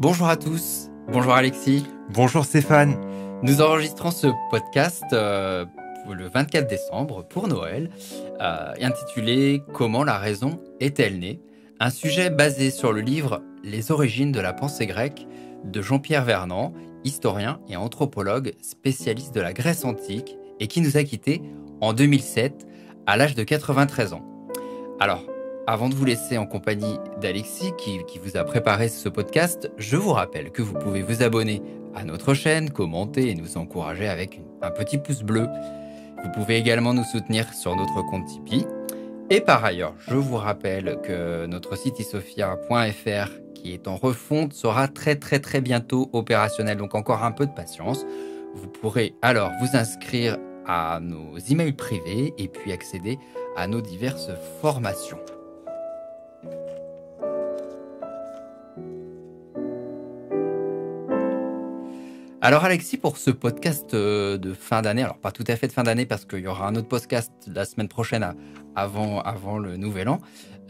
Bonjour à tous. Bonjour Alexis. Bonjour Stéphane. Nous enregistrons ce podcast euh, le 24 décembre pour Noël, euh, intitulé Comment la raison est-elle née Un sujet basé sur le livre Les origines de la pensée grecque de Jean-Pierre Vernant, historien et anthropologue spécialiste de la Grèce antique et qui nous a quittés en 2007 à l'âge de 93 ans. Alors, avant de vous laisser en compagnie d'Alexis qui, vous a préparé ce podcast, je vous rappelle que vous pouvez vous abonner à notre chaîne, commenter et nous encourager avec un petit pouce bleu. Vous pouvez également nous soutenir sur notre compte Tipeee. Et par ailleurs, je vous rappelle que notre site isofia.fr qui est en refonte sera très très très bientôt opérationnel, donc encore un peu de patience. Vous pourrez alors vous inscrire à nos emails privés et puis accéder à nos diverses formations. Alors Alexis, pour ce podcast euh, de fin d'année, alors pas tout à fait de fin d'année parce qu'il y aura un autre podcast la semaine prochaine avant, le Nouvel An,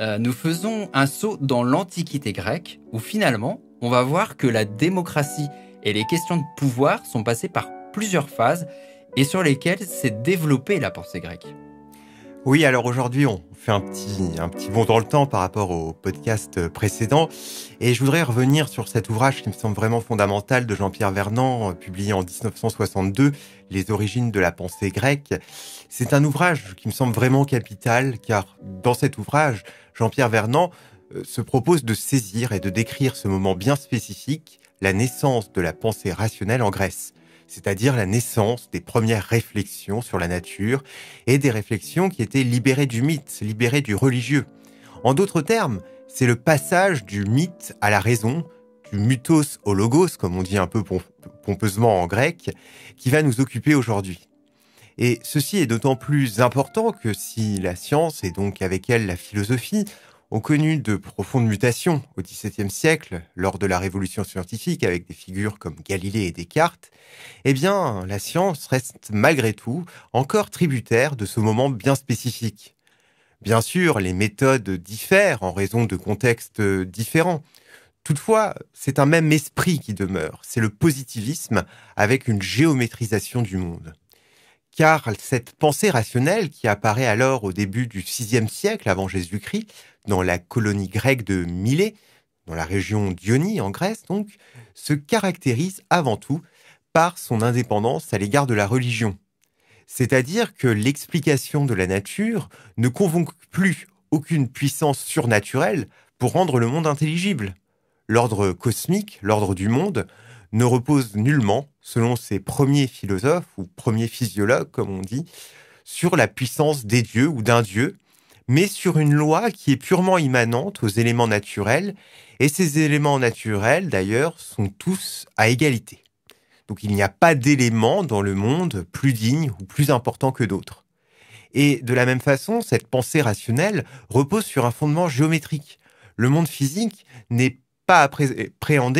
euh, nous faisons un saut dans l'Antiquité grecque où finalement on va voir que la démocratie et les questions de pouvoir sont passées par plusieurs phases et sur lesquelles s'est développée la pensée grecque. Oui, alors aujourd'hui, on fait un petit, un petit bond dans le temps par rapport au podcast précédent. Et je voudrais revenir sur cet ouvrage qui me semble vraiment fondamental de Jean-Pierre Vernant, euh, publié en 1962, Les origines de la pensée grecque. C'est un ouvrage qui me semble vraiment capital, car dans cet ouvrage, Jean-Pierre Vernant euh, se propose de saisir et de décrire ce moment bien spécifique, la naissance de la pensée rationnelle en Grèce c'est-à-dire la naissance des premières réflexions sur la nature et des réflexions qui étaient libérées du mythe, libérées du religieux. En d'autres termes, c'est le passage du mythe à la raison, du mythos au logos, comme on dit un peu pompeusement en grec, qui va nous occuper aujourd'hui. Et ceci est d'autant plus important que si la science, et donc avec elle la philosophie, ont connu de profondes mutations au XVIIe siècle, lors de la révolution scientifique avec des figures comme Galilée et Descartes, eh bien, la science reste malgré tout encore tributaire de ce moment bien spécifique. Bien sûr, les méthodes diffèrent en raison de contextes différents. Toutefois, c'est un même esprit qui demeure, c'est le positivisme avec une géométrisation du monde car cette pensée rationnelle qui apparaît alors au début du VIe siècle avant Jésus-Christ dans la colonie grecque de Milet, dans la région d'Ionie en Grèce donc, se caractérise avant tout par son indépendance à l'égard de la religion. C'est-à-dire que l'explication de la nature ne convoque plus aucune puissance surnaturelle pour rendre le monde intelligible. L'ordre cosmique, l'ordre du monde, ne repose nullement, selon ces premiers philosophes ou premiers physiologues, comme on dit, sur la puissance des dieux ou d'un dieu, mais sur une loi qui est purement immanente aux éléments naturels, et ces éléments naturels, d'ailleurs, sont tous à égalité. Donc il n'y a pas d'élément dans le monde plus digne ou plus important que d'autres. Et de la même façon, cette pensée rationnelle repose sur un fondement géométrique. Le monde physique n'est pas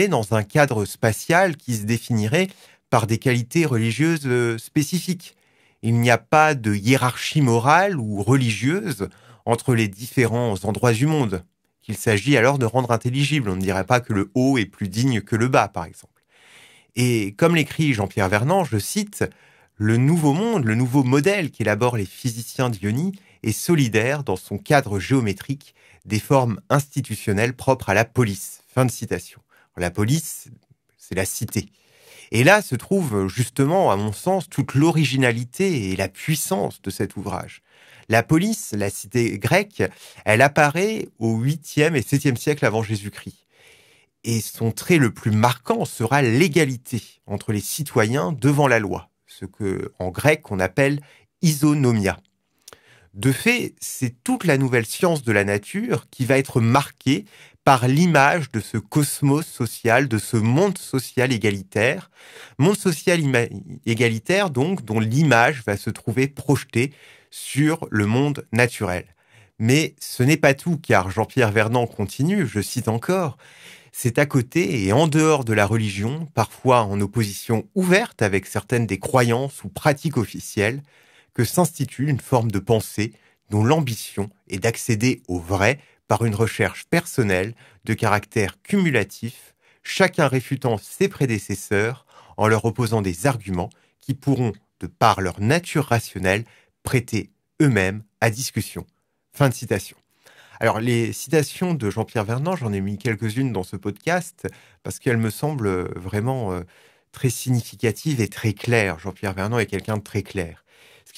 dans un cadre spatial qui se définirait par des qualités religieuses euh, spécifiques. Il n'y a pas de hiérarchie morale ou religieuse entre les différents endroits du monde, qu'il s'agit alors de rendre intelligible. On ne dirait pas que le haut est plus digne que le bas, par exemple. Et comme l'écrit Jean-Pierre Vernant, je cite, Le nouveau monde, le nouveau modèle qu'élaborent les physiciens d'Ioni est solidaire dans son cadre géométrique des formes institutionnelles propres à la police. Fin de citation. La police, c'est la cité. Et là se trouve justement, à mon sens, toute l'originalité et la puissance de cet ouvrage. La police, la cité grecque, elle apparaît au 8e et 7e siècle avant Jésus-Christ. Et son trait le plus marquant sera l'égalité entre les citoyens devant la loi, ce que en grec on appelle isonomia. De fait, c'est toute la nouvelle science de la nature qui va être marquée par l'image de ce cosmos social, de ce monde social égalitaire, monde social égalitaire donc dont l'image va se trouver projetée sur le monde naturel. Mais ce n'est pas tout car Jean-Pierre Vernant continue, je cite encore, c'est à côté et en dehors de la religion, parfois en opposition ouverte avec certaines des croyances ou pratiques officielles, que s'institue une forme de pensée dont l'ambition est d'accéder au vrai par une recherche personnelle de caractère cumulatif, chacun réfutant ses prédécesseurs en leur opposant des arguments qui pourront, de par leur nature rationnelle, prêter eux-mêmes à discussion. Fin de citation. Alors les citations de Jean-Pierre Vernant, j'en ai mis quelques-unes dans ce podcast parce qu'elles me semblent vraiment euh, très significatives et très claires. Jean-Pierre Vernant est quelqu'un de très clair.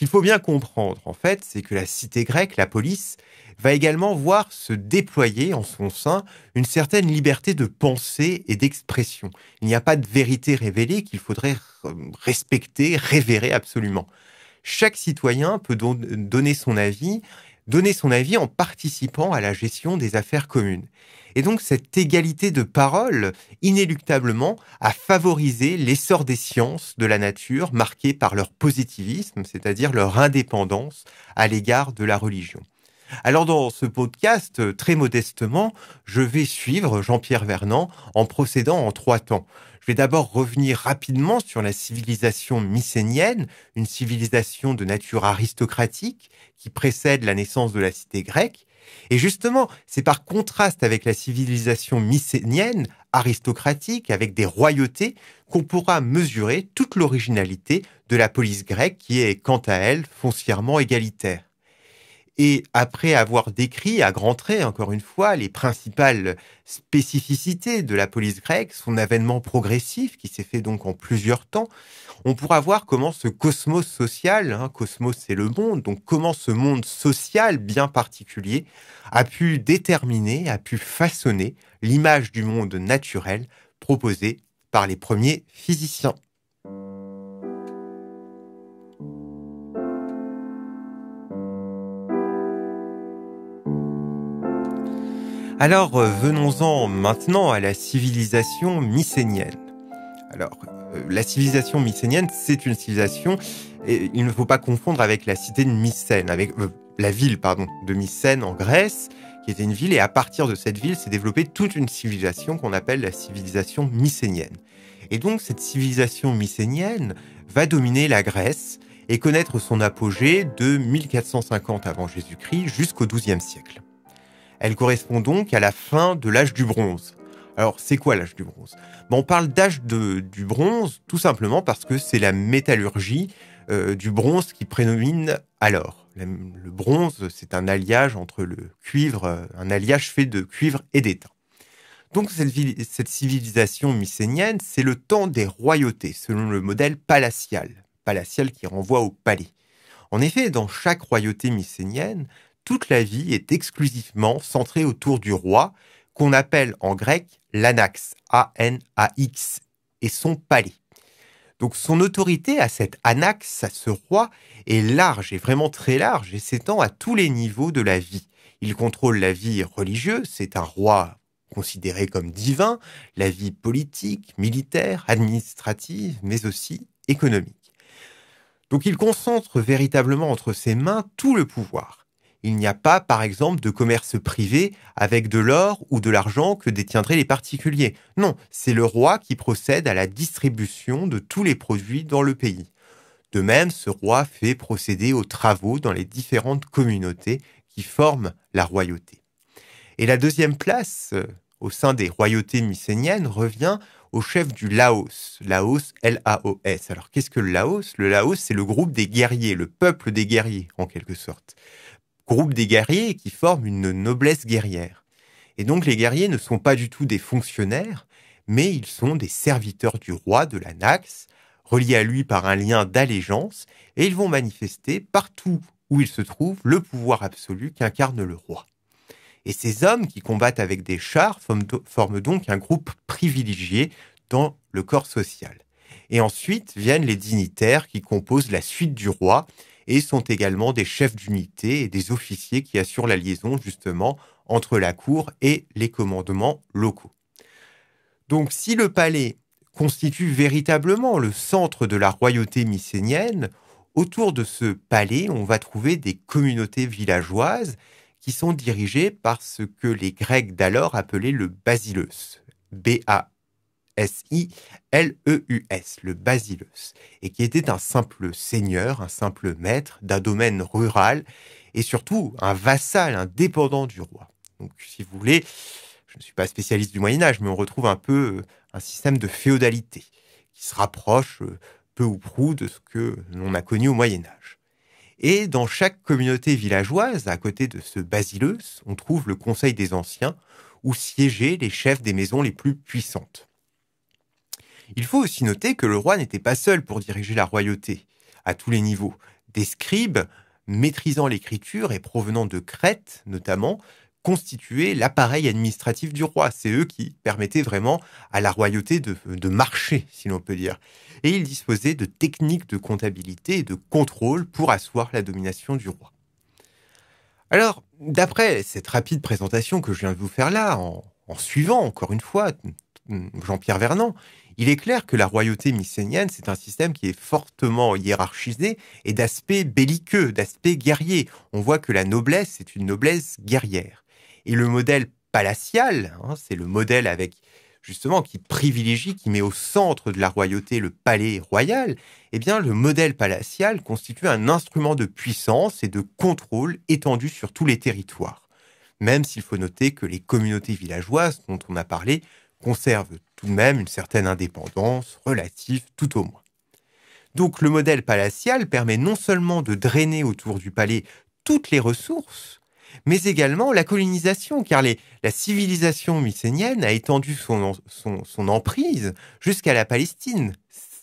Il faut bien comprendre, en fait, c'est que la cité grecque, la police, va également voir se déployer en son sein une certaine liberté de pensée et d'expression. Il n'y a pas de vérité révélée qu'il faudrait respecter, révérer absolument. Chaque citoyen peut donc donner son avis donner son avis en participant à la gestion des affaires communes. Et donc cette égalité de parole, inéluctablement, a favorisé l'essor des sciences de la nature marquées par leur positivisme, c'est-à-dire leur indépendance à l'égard de la religion. Alors dans ce podcast, très modestement, je vais suivre Jean-Pierre Vernant en procédant en trois temps. Je vais d'abord revenir rapidement sur la civilisation mycénienne, une civilisation de nature aristocratique qui précède la naissance de la cité grecque. Et justement, c'est par contraste avec la civilisation mycénienne, aristocratique, avec des royautés, qu'on pourra mesurer toute l'originalité de la police grecque qui est, quant à elle, foncièrement égalitaire. Et après avoir décrit à grands traits, encore une fois, les principales spécificités de la police grecque, son avènement progressif qui s'est fait donc en plusieurs temps, on pourra voir comment ce cosmos social, hein, cosmos c'est le monde, donc comment ce monde social bien particulier a pu déterminer, a pu façonner l'image du monde naturel proposée par les premiers physiciens. Alors euh, venons-en maintenant à la civilisation mycénienne. Alors euh, la civilisation mycénienne, c'est une civilisation et il ne faut pas confondre avec la cité de Mycène, avec euh, la ville pardon de Mycène en Grèce, qui était une ville et à partir de cette ville s'est développée toute une civilisation qu'on appelle la civilisation mycénienne. Et donc cette civilisation mycénienne va dominer la Grèce et connaître son apogée de 1450 avant Jésus-Christ jusqu'au XIIe siècle. Elle correspond donc à la fin de l'âge du bronze. Alors, c'est quoi l'âge du bronze ben, On parle d'âge du bronze tout simplement parce que c'est la métallurgie euh, du bronze qui prédomine alors. le bronze, c'est un alliage entre le cuivre, euh, un alliage fait de cuivre et d'étain. Donc cette, cette, civilisation mycénienne, c'est le temps des royautés, selon le modèle palatial, palatial qui renvoie au palais. En effet, dans chaque royauté mycénienne, toute la vie est exclusivement centrée autour du roi, qu'on appelle en grec l'anax, A-N-A-X, et son palais. Donc son autorité à cet anax, à ce roi, est large et vraiment très large et s'étend à tous les niveaux de la vie. Il contrôle la vie religieuse, c'est un roi considéré comme divin, la vie politique, militaire, administrative, mais aussi économique. Donc il concentre véritablement entre ses mains tout le pouvoir il n'y a pas, par exemple, de commerce privé avec de l'or ou de l'argent que détiendraient les particuliers. Non, c'est le roi qui procède à la distribution de tous les produits dans le pays. De même, ce roi fait procéder aux travaux dans les différentes communautés qui forment la royauté. Et la deuxième place euh, au sein des royautés mycéniennes revient au chef du Laos, Laos L-A-O-S. Alors qu'est-ce que le Laos Le Laos, c'est le groupe des guerriers, le peuple des guerriers en quelque sorte groupe des guerriers qui forment une noblesse guerrière. Et donc les guerriers ne sont pas du tout des fonctionnaires, mais ils sont des serviteurs du roi de l'Anax, reliés à lui par un lien d'allégeance, et ils vont manifester partout où ils se trouvent le pouvoir absolu qu'incarne le roi. Et ces hommes qui combattent avec des chars forment donc un groupe privilégié dans le corps social. Et ensuite viennent les dignitaires qui composent la suite du roi, et sont également des chefs d'unité et des officiers qui assurent la liaison justement entre la cour et les commandements locaux. Donc si le palais constitue véritablement le centre de la royauté mycénienne, autour de ce palais, on va trouver des communautés villageoises qui sont dirigées par ce que les Grecs d'alors appelaient le basileus, b S-I-L-E-U-S, le Basileus, et qui était un simple seigneur, un simple maître d'un domaine rural, et surtout un vassal, indépendant du roi. Donc, si vous voulez, je ne suis pas spécialiste du Moyen Âge, mais on retrouve un peu euh, un système de féodalité qui se rapproche euh, peu ou prou de ce que l'on a connu au Moyen Âge. Et dans chaque communauté villageoise, à côté de ce basileus, on trouve le Conseil des Anciens, où siégeaient les chefs des maisons les plus puissantes. Il faut aussi noter que le roi n'était pas seul pour diriger la royauté, à tous les niveaux. Des scribes, maîtrisant l'écriture et provenant de Crète notamment, constituaient l'appareil administratif du roi. C'est eux qui permettaient vraiment à la royauté de, marcher, si l'on peut dire. Et ils disposaient de techniques de comptabilité et de contrôle pour asseoir la domination du roi. Alors, d'après cette rapide présentation que je viens de vous faire là, en, en suivant encore une fois Jean-Pierre Vernant, il est clair que la royauté mycénienne, c'est un système qui est fortement hiérarchisé et d'aspect belliqueux, d'aspect guerrier. On voit que la noblesse, c'est une noblesse guerrière. Et le modèle palatial, hein, c'est le modèle avec justement qui privilégie, qui met au centre de la royauté le palais royal, eh bien le modèle palatial constitue un instrument de puissance et de contrôle étendu sur tous les territoires. Même s'il faut noter que les communautés villageoises dont on a parlé conserve tout de même une certaine indépendance relative tout au moins. Donc le modèle palatial permet non seulement de drainer autour du palais toutes les ressources, mais également la colonisation, car les, la civilisation mycénienne a étendu son, son, son emprise jusqu'à la Palestine.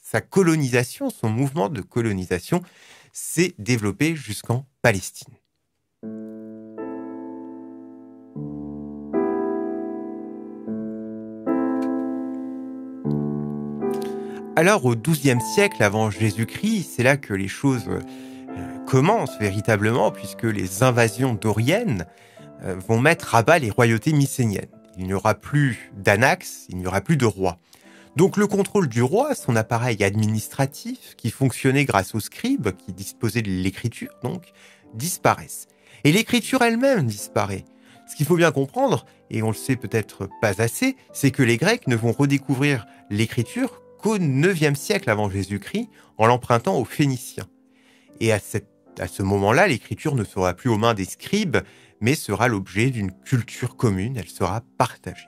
Sa colonisation, son mouvement de colonisation s'est développé jusqu'en Palestine. Alors au XIIe siècle avant Jésus-Christ, c'est là que les choses euh, commencent véritablement, puisque les invasions doriennes euh, vont mettre à bas les royautés mycéniennes. Il n'y aura plus d'anax, il n'y aura plus de roi. Donc le contrôle du roi, son appareil administratif, qui fonctionnait grâce aux scribes, qui disposaient de l'écriture donc, disparaissent. Et l'écriture elle-même disparaît. Ce qu'il faut bien comprendre, et on le sait peut-être pas assez, c'est que les Grecs ne vont redécouvrir l'écriture qu'au IXe siècle avant Jésus-Christ, en l'empruntant aux Phéniciens. Et à, à ce moment-là, l'écriture ne sera plus aux mains des scribes, mais sera l'objet d'une culture commune, elle sera partagée.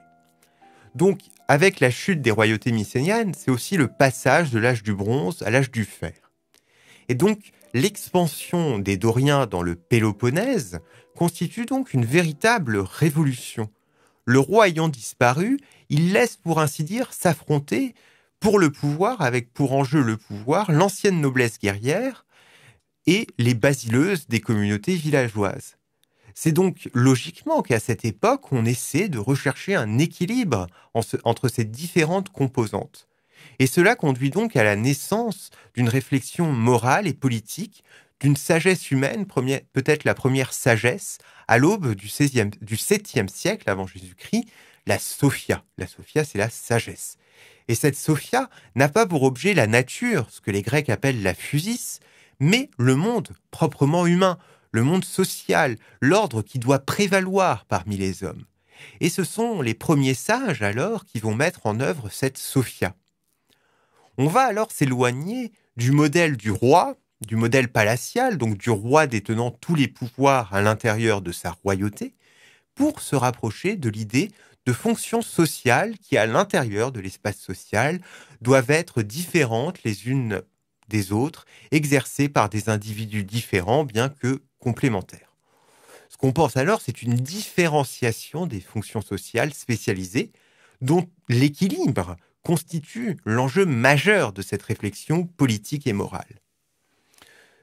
Donc, avec la chute des royautés mycéniennes, c'est aussi le passage de l'âge du bronze à l'âge du fer. Et donc, l'expansion des Doriens dans le Péloponnèse constitue donc une véritable révolution. Le roi ayant disparu, il laisse pour ainsi dire s'affronter pour le pouvoir, avec pour enjeu le pouvoir, l'ancienne noblesse guerrière et les basileuses des communautés villageoises. C'est donc logiquement qu'à cette époque, on essaie de rechercher un équilibre entre ces différentes composantes. Et cela conduit donc à la naissance d'une réflexion morale et politique, d'une sagesse humaine, peut-être la première sagesse, à l'aube du, 16 du 7e siècle avant Jésus-Christ, la Sophia. La Sophia, c'est la sagesse. Et cette Sophia n'a pas pour objet la nature, ce que les Grecs appellent la fusis, mais le monde proprement humain, le monde social, l'ordre qui doit prévaloir parmi les hommes. Et ce sont les premiers sages alors qui vont mettre en œuvre cette Sophia. On va alors s'éloigner du modèle du roi, du modèle palatial, donc du roi détenant tous les pouvoirs à l'intérieur de sa royauté, pour se rapprocher de l'idée de fonctions sociales qui, à l'intérieur de l'espace social, doivent être différentes les unes des autres, exercées par des individus différents, bien que complémentaires. Ce qu'on pense alors, c'est une différenciation des fonctions sociales spécialisées, dont l'équilibre constitue l'enjeu majeur de cette réflexion politique et morale.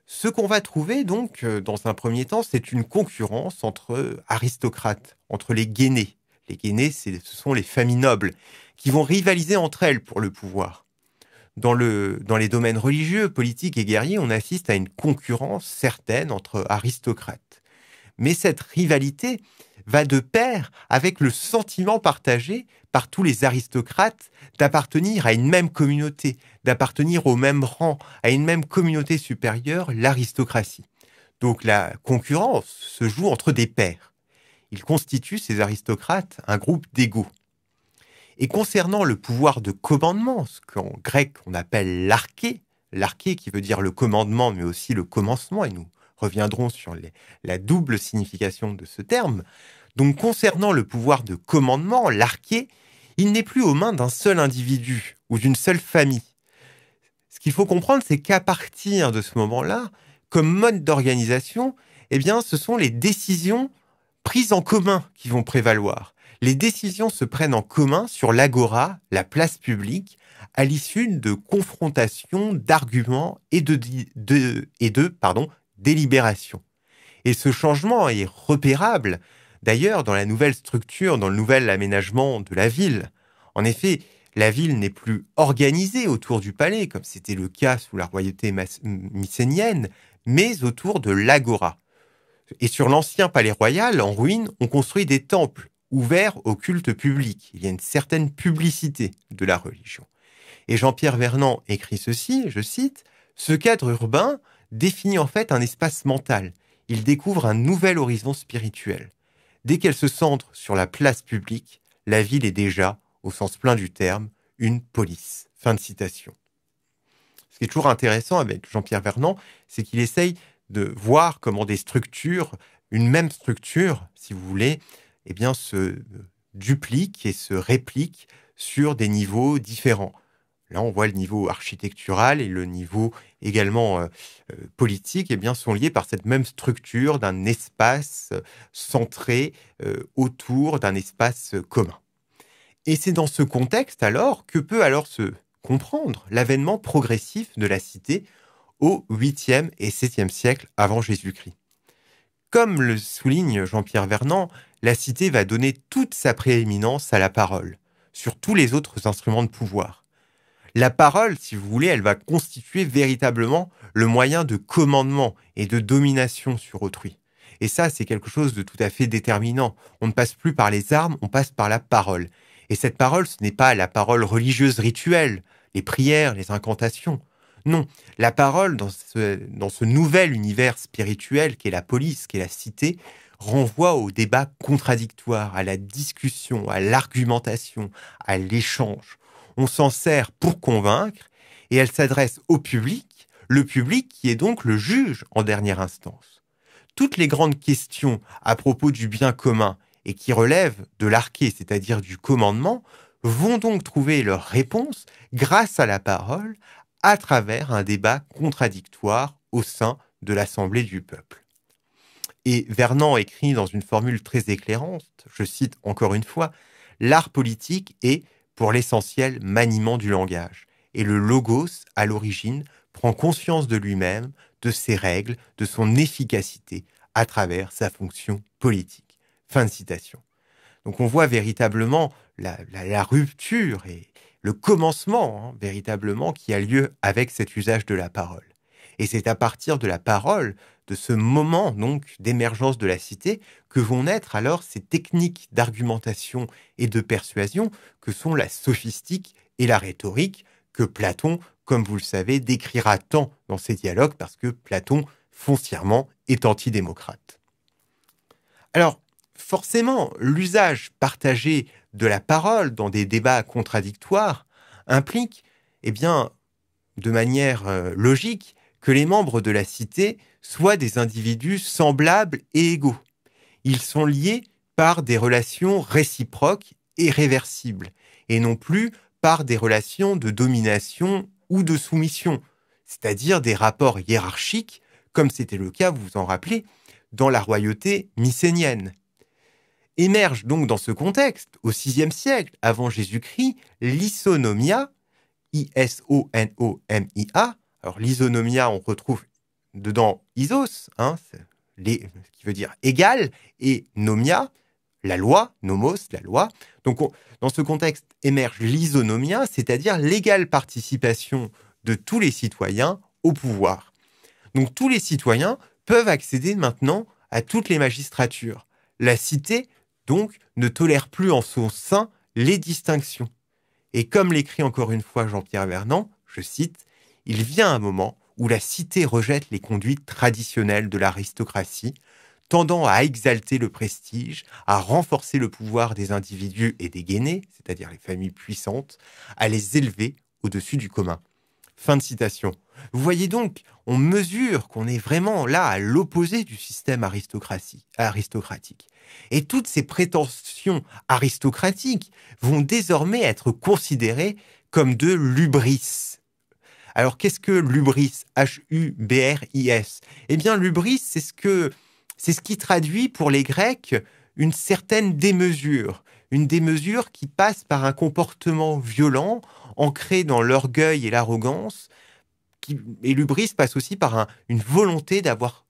Ce qu'on va trouver donc euh, dans un premier temps, c'est une concurrence entre aristocrates, entre les guénés, les Guénées, ce sont les familles nobles qui vont rivaliser entre elles pour le pouvoir. Dans, le, dans les domaines religieux, politiques et guerriers, on assiste à une concurrence certaine entre aristocrates. Mais cette rivalité va de pair avec le sentiment partagé par tous les aristocrates d'appartenir à une même communauté, d'appartenir au même rang, à une même communauté supérieure, l'aristocratie. Donc la concurrence se joue entre des pairs ils constituent, ces aristocrates, un groupe d'égaux. Et concernant le pouvoir de commandement, ce qu'en grec on appelle l'arché, l'arché qui veut dire le commandement mais aussi le commencement, et nous reviendrons sur la double signification de ce terme, donc concernant le pouvoir de commandement, l'arché, il n'est plus aux mains d'un seul individu ou d'une seule famille. Ce qu'il faut comprendre, c'est qu'à partir de ce moment-là, comme mode d'organisation, eh bien, ce sont les décisions prises en commun qui vont prévaloir. Les décisions se prennent en commun sur l'agora, la place publique, à l'issue de confrontations, d'arguments et de, délibérations. Et ce changement est repérable d'ailleurs dans la nouvelle structure, dans le nouvel aménagement de la ville. En effet, la ville n'est plus organisée autour du palais, comme c'était le cas sous la royauté mycénienne, mais autour de l'agora. Et sur l'ancien palais royal, en ruine, on construit des temples ouverts au culte public. Il y a une certaine publicité de la religion. Et Jean-Pierre Vernant écrit ceci, je cite, Ce cadre urbain définit en fait un espace mental. Il découvre un nouvel horizon spirituel. Dès qu'elle se centre sur la place publique, la ville est déjà, au sens plein du terme, une police. Fin de citation. Ce qui est toujours intéressant avec Jean-Pierre Vernant, c'est qu'il essaye de voir comment des structures, une même structure, si vous voulez, eh bien, se euh, duplique et se réplique sur des niveaux différents. Là, on voit le niveau architectural et le niveau également euh, euh, politique, eh bien, sont liés par cette même structure d'un espace centré autour d'un espace commun. Et c'est dans ce contexte alors que peut alors se comprendre l'avènement progressif de la cité au 8e et 7e siècle avant Jésus-Christ. Comme le souligne Jean-Pierre Vernant, la cité va donner toute sa prééminence à la parole, sur tous les autres instruments de pouvoir. La parole, si vous voulez, elle va constituer véritablement le moyen de commandement et de domination sur autrui. Et ça, c'est quelque chose de tout à fait déterminant. On ne passe plus par les armes, on passe par la parole. Et cette parole, ce n'est pas la parole religieuse rituelle, les prières, les incantations. Non, la parole, dans ce, nouvel univers spirituel qu'est la police, qu'est la cité, renvoie au débat contradictoire, à la discussion, à l'argumentation, à l'échange. On s'en sert pour convaincre et elle s'adresse au public, le public qui est donc le juge en dernière instance. Toutes les grandes questions à propos du bien commun et qui relèvent de l'arché, c'est-à-dire du commandement, vont donc trouver leur réponse grâce à la parole, à travers un débat contradictoire au sein de l'Assemblée du peuple. Et Vernant écrit dans une formule très éclairante, je cite encore une fois, L'art politique est, pour l'essentiel, maniement du langage, et le logos, à l'origine, prend conscience de lui-même, de ses règles, de son efficacité, à travers sa fonction politique. Fin de citation. Donc on voit véritablement la, rupture et, le commencement, hein, véritablement, qui a lieu avec cet usage de la parole. Et c'est à partir de la parole, de ce moment donc d'émergence de la cité, que vont naître alors ces techniques d'argumentation et de persuasion que sont la sophistique et la rhétorique, que Platon, comme vous le savez, décrira tant dans ses dialogues, parce que Platon, foncièrement, est antidémocrate. Alors, Forcément, l'usage partagé de la parole dans des débats contradictoires implique, eh bien, de manière euh, logique, que les membres de la cité soient des individus semblables et égaux. Ils sont liés par des relations réciproques et réversibles, et non plus par des relations de domination ou de soumission, c'est-à-dire des rapports hiérarchiques, comme c'était le cas, vous vous en rappelez, dans la royauté mycénienne. Émerge donc dans ce contexte, au VIe siècle avant Jésus-Christ, l'isonomia, I-S-O-N-O-M-I-A. Alors l'isonomia, on retrouve dedans isos, hein, qui veut dire égal, et nomia, la loi, nomos, la loi. Donc dans ce contexte émerge l'isonomia, c'est-à-dire l'égale participation de tous les citoyens au pouvoir. Donc tous les citoyens peuvent accéder maintenant à toutes les magistratures. La cité donc ne tolère plus en son sein les distinctions. Et comme l'écrit encore une fois Jean-Pierre Vernant, je cite, Il vient un moment où la cité rejette les conduites traditionnelles de l'aristocratie, tendant à exalter le prestige, à renforcer le pouvoir des individus et des gainés, c'est-à-dire les familles puissantes, à les élever au-dessus du commun. Fin de citation. Vous voyez donc, on mesure qu'on est vraiment là à l'opposé du système aristocratique. Et toutes ces prétentions aristocratiques vont désormais être considérées comme de l'ubris. Alors qu'est-ce que l'ubris H-U-B-R-I-S Eh bien l'ubris, c'est ce c'est ce qui traduit pour les Grecs une certaine démesure, une démesure qui passe par un comportement violent ancré dans l'orgueil et l'arrogance, et l'ubris passe aussi par une volonté d'avoir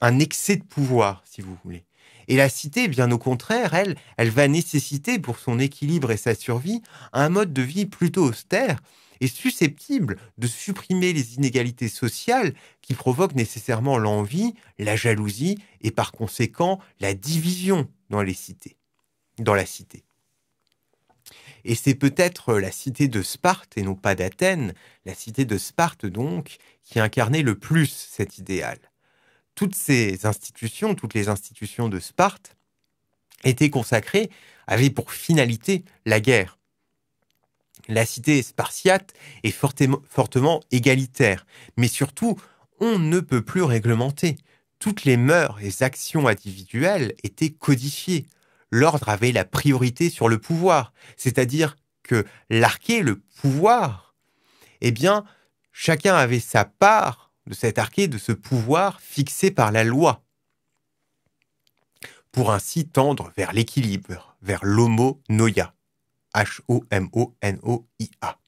un excès de pouvoir, si vous voulez. Et la cité, bien au contraire, elle, elle va nécessiter pour son équilibre et sa survie un mode de vie plutôt austère et susceptible de supprimer les inégalités sociales qui provoquent nécessairement l'envie, la jalousie et par conséquent la division dans les cités, dans la cité. Et c'est peut-être euh, la cité de Sparte, et non pas d'Athènes, la cité de Sparte donc, qui incarnait le plus cet idéal. Toutes ces institutions, toutes les institutions de Sparte, étaient consacrées, avaient pour finalité la guerre. La cité spartiate est fortement, égalitaire, mais surtout, on ne peut plus réglementer. Toutes les mœurs et actions individuelles étaient codifiées l'ordre avait la priorité sur le pouvoir. C'est-à-dire que l'arché, le pouvoir, eh bien, chacun avait sa part de cet arché, de ce pouvoir fixé par la loi, pour ainsi tendre vers l'équilibre, vers noia, H-O-M-O-N-O-I-A.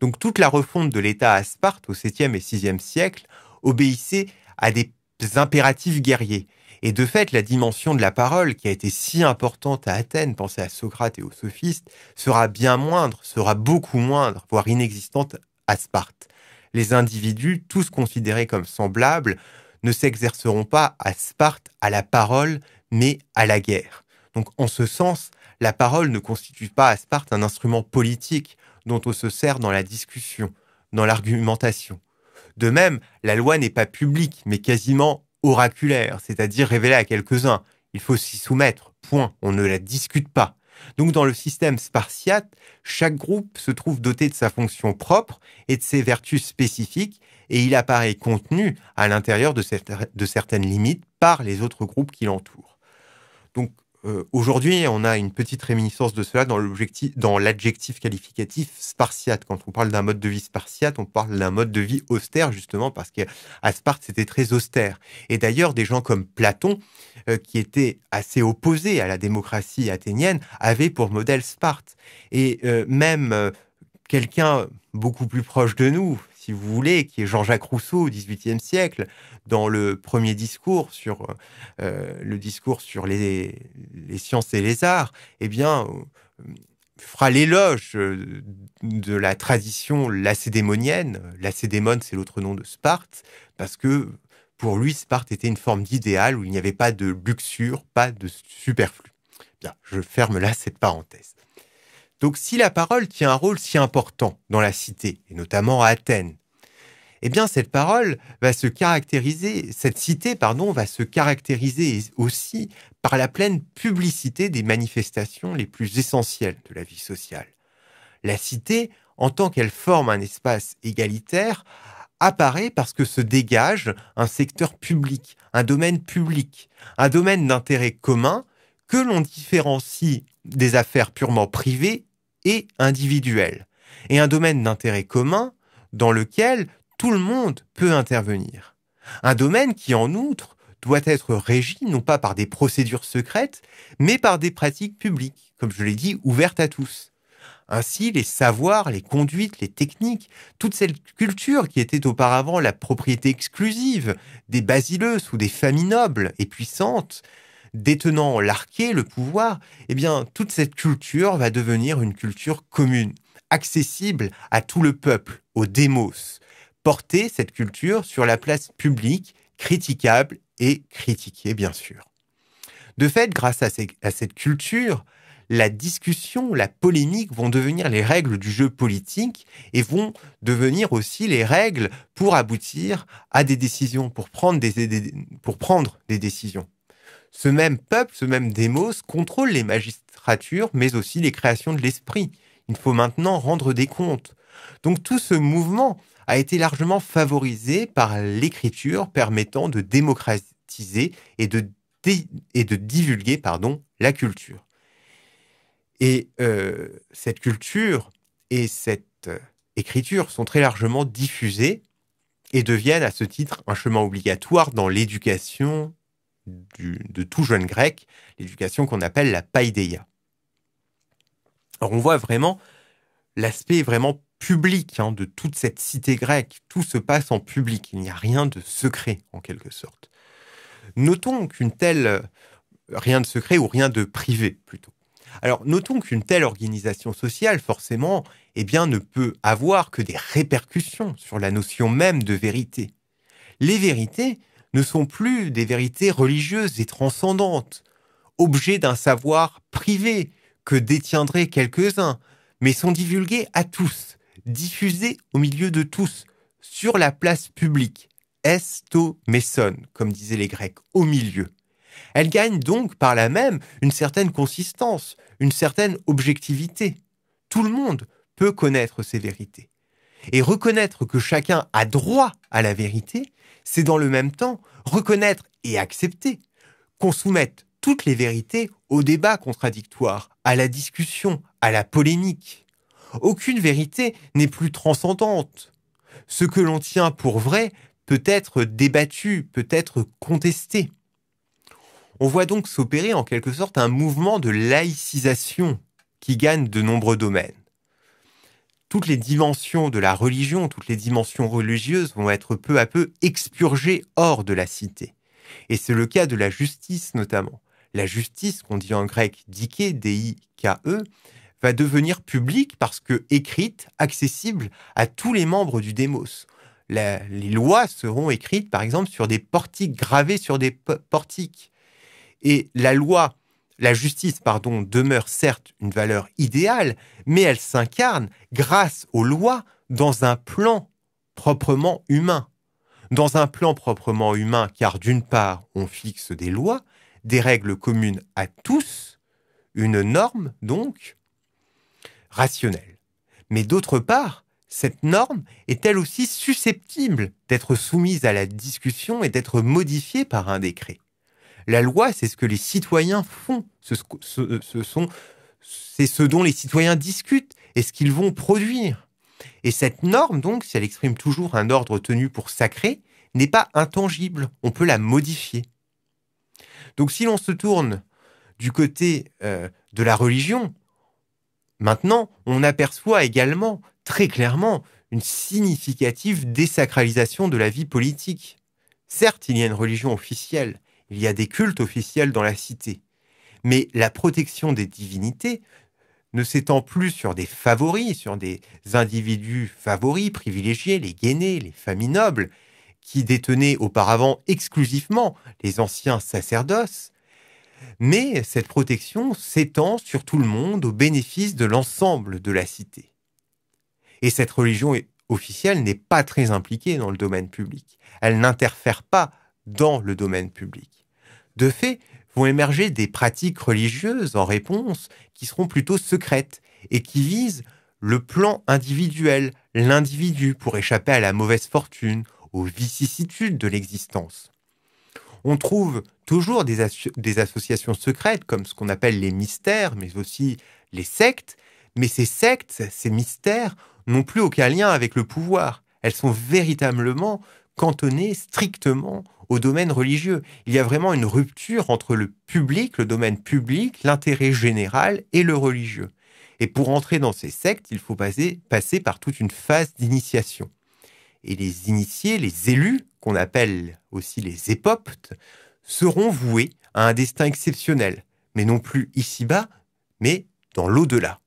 Donc toute la refonte de l'État à Sparte au 7e et 6e siècle obéissait à des impératifs guerriers. Et de fait, la dimension de la parole, qui a été si importante à Athènes, pensez à Socrate et aux sophistes, sera bien moindre, sera beaucoup moindre, voire inexistante à Sparte. Les individus, tous considérés comme semblables, ne s'exerceront pas à Sparte à la parole, mais à la guerre. Donc en ce sens, la parole ne constitue pas à Sparte un instrument politique dont on se sert dans la discussion, dans l'argumentation. De même, la loi n'est pas publique, mais quasiment oraculaire, c'est-à-dire révélé à quelques-uns. Il faut s'y soumettre, point, on ne la discute pas. Donc dans le système spartiate, chaque groupe se trouve doté de sa fonction propre et de ses vertus spécifiques, et il apparaît contenu à l'intérieur de, de, certaines limites par les autres groupes qui l'entourent. Donc euh, aujourd'hui, on a une petite réminiscence de cela dans l'adjectif qualificatif spartiate. Quand on parle d'un mode de vie spartiate, on parle d'un mode de vie austère, justement, parce qu'à Sparte, c'était très austère. Et d'ailleurs, des gens comme Platon, euh, qui étaient assez opposés à la démocratie athénienne, avaient pour modèle Sparte. Et euh, même quelqu'un beaucoup plus proche de nous, si vous voulez, qui est Jean-Jacques Rousseau au XVIIIe siècle, dans le premier discours sur euh, le discours sur les, sciences et les arts, eh bien, euh, fera l'éloge euh, de la tradition lacédémonienne. Lacédémone, c'est l'autre nom de Sparte, parce que pour lui, Sparte était une forme d'idéal où il n'y avait pas de luxure, pas de superflu. Bien, je ferme là cette parenthèse. Donc si la parole tient un rôle si important dans la cité, et notamment à Athènes, eh bien cette parole va se caractériser, cette cité, pardon, va se caractériser aussi par la pleine publicité des manifestations les plus essentielles de la vie sociale. La cité, en tant qu'elle forme un espace égalitaire, apparaît parce que se dégage un secteur public, un domaine public, un domaine d'intérêt commun que l'on différencie des affaires purement privées et individuel et un domaine d'intérêt commun dans lequel tout le monde peut intervenir. Un domaine qui, en outre, doit être régi non pas par des procédures secrètes, mais par des pratiques publiques, comme je l'ai dit, ouvertes à tous. Ainsi, les savoirs, les conduites, les techniques, toute cette culture qui était auparavant la propriété exclusive des basileuses ou des familles nobles et puissantes, détenant l'arquet, le pouvoir, eh bien, toute cette culture va devenir une culture commune, accessible à tout le peuple, au démos. Porter cette culture sur la place publique, critiquable et critiquée, bien sûr. De fait, grâce à, cette culture, la discussion, la polémique vont devenir les règles du jeu politique et vont devenir aussi les règles pour aboutir à des décisions, pour prendre des décisions ce même peuple, ce même démos contrôle les magistratures, mais aussi les créations de l'esprit. Il faut maintenant rendre des comptes. Donc tout ce mouvement a été largement favorisé par l'écriture permettant de démocratiser et de, divulguer pardon, la culture. Et euh, cette culture et cette euh, écriture sont très largement diffusées et deviennent à ce titre un chemin obligatoire dans l'éducation, de tout jeune grec, l'éducation qu'on appelle la paideia. Alors on voit vraiment l'aspect vraiment public hein, de toute cette cité grecque. Tout se passe en public, il n'y a rien de secret en quelque sorte. Notons qu'une telle... Euh, rien de secret ou rien de privé plutôt. Alors notons qu'une telle organisation sociale, forcément, eh bien, ne peut avoir que des répercussions sur la notion même de vérité. Les vérités, ne sont plus des vérités religieuses et transcendantes, objets d'un savoir privé que détiendraient quelques-uns, mais sont divulguées à tous, diffusées au milieu de tous, sur la place publique, meson, comme disaient les Grecs, au milieu. Elles gagnent donc par là même une certaine consistance, une certaine objectivité. Tout le monde peut connaître ces vérités. Et reconnaître que chacun a droit à la vérité, c'est dans le même temps reconnaître et accepter qu'on soumette toutes les vérités au débat contradictoire, à la discussion, à la polémique. Aucune vérité n'est plus transcendante. Ce que l'on tient pour vrai peut être débattu, peut être contesté. On voit donc s'opérer en quelque sorte un mouvement de laïcisation qui gagne de nombreux domaines toutes les dimensions de la religion, toutes les dimensions religieuses vont être peu à peu expurgées hors de la cité. Et c'est le cas de la justice notamment. La justice, qu'on dit en grec dike, d i e, va devenir publique parce que écrite, accessible à tous les membres du démos. les lois seront écrites, par exemple, sur des portiques, gravés sur des portiques. Et la loi la justice, pardon, demeure certes une valeur idéale, mais elle s'incarne grâce aux lois dans un plan proprement humain. Dans un plan proprement humain, car d'une part, on fixe des lois, des règles communes à tous, une norme donc rationnelle. Mais d'autre part, cette norme est elle aussi susceptible d'être soumise à la discussion et d'être modifiée par un décret. La loi, c'est ce que les citoyens font. Ce, sont, c'est ce dont les citoyens discutent et ce qu'ils vont produire. Et cette norme, donc, si elle exprime toujours un ordre tenu pour sacré, n'est pas intangible. On peut la modifier. Donc, si l'on se tourne du côté euh, de la religion, maintenant, on aperçoit également très clairement une significative désacralisation de la vie politique. Certes, il y a une religion officielle, il y a des cultes officiels dans la cité. Mais la protection des divinités ne s'étend plus sur des favoris, sur des individus favoris, privilégiés, les guénés, les familles nobles, qui détenaient auparavant exclusivement les anciens sacerdoces, mais cette protection s'étend sur tout le monde au bénéfice de l'ensemble de la cité. Et cette religion officielle n'est pas très impliquée dans le domaine public. Elle n'interfère pas dans le domaine public. De fait, vont émerger des pratiques religieuses en réponse qui seront plutôt secrètes et qui visent le plan individuel, l'individu pour échapper à la mauvaise fortune, aux vicissitudes de l'existence. On trouve toujours des, associations secrètes comme ce qu'on appelle les mystères, mais aussi les sectes, mais ces sectes, ces mystères, n'ont plus aucun lien avec le pouvoir. Elles sont véritablement cantonnées strictement au domaine religieux. Il y a vraiment une rupture entre le public, le domaine public, l'intérêt général et le religieux. Et pour entrer dans ces sectes, il faut passer, passer par toute une phase d'initiation. Et les initiés, les élus, qu'on appelle aussi les époptes, seront voués à un destin exceptionnel, mais non plus ici-bas, mais dans l'au-delà.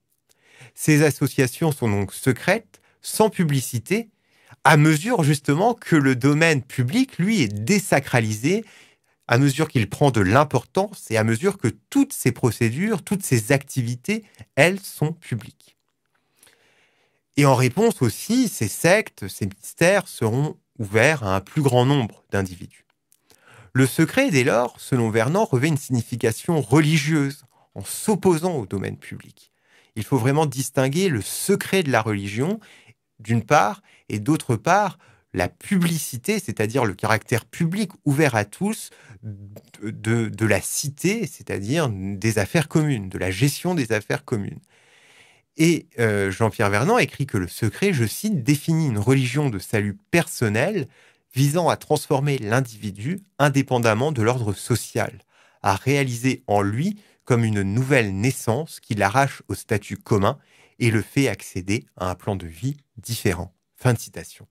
Ces associations sont donc secrètes, sans publicité, à mesure justement que le domaine public, lui, est désacralisé, à mesure qu'il prend de l'importance et à mesure que toutes ces procédures, toutes ces activités, elles sont publiques. Et en réponse aussi, ces sectes, ces mystères seront ouverts à un plus grand nombre d'individus. Le secret, dès lors, selon Vernon, revêt une signification religieuse en s'opposant au domaine public. Il faut vraiment distinguer le secret de la religion, d'une part, et d'autre part, la publicité, c'est-à-dire le caractère public ouvert à tous de, la cité, c'est-à-dire des affaires communes, de la gestion des affaires communes. Et euh, Jean-Pierre Vernant écrit que le secret, je cite, définit une religion de salut personnel visant à transformer l'individu indépendamment de l'ordre social, à réaliser en lui comme une nouvelle naissance qui l'arrache au statut commun et le fait accéder à un plan de vie différent. Fin de citation.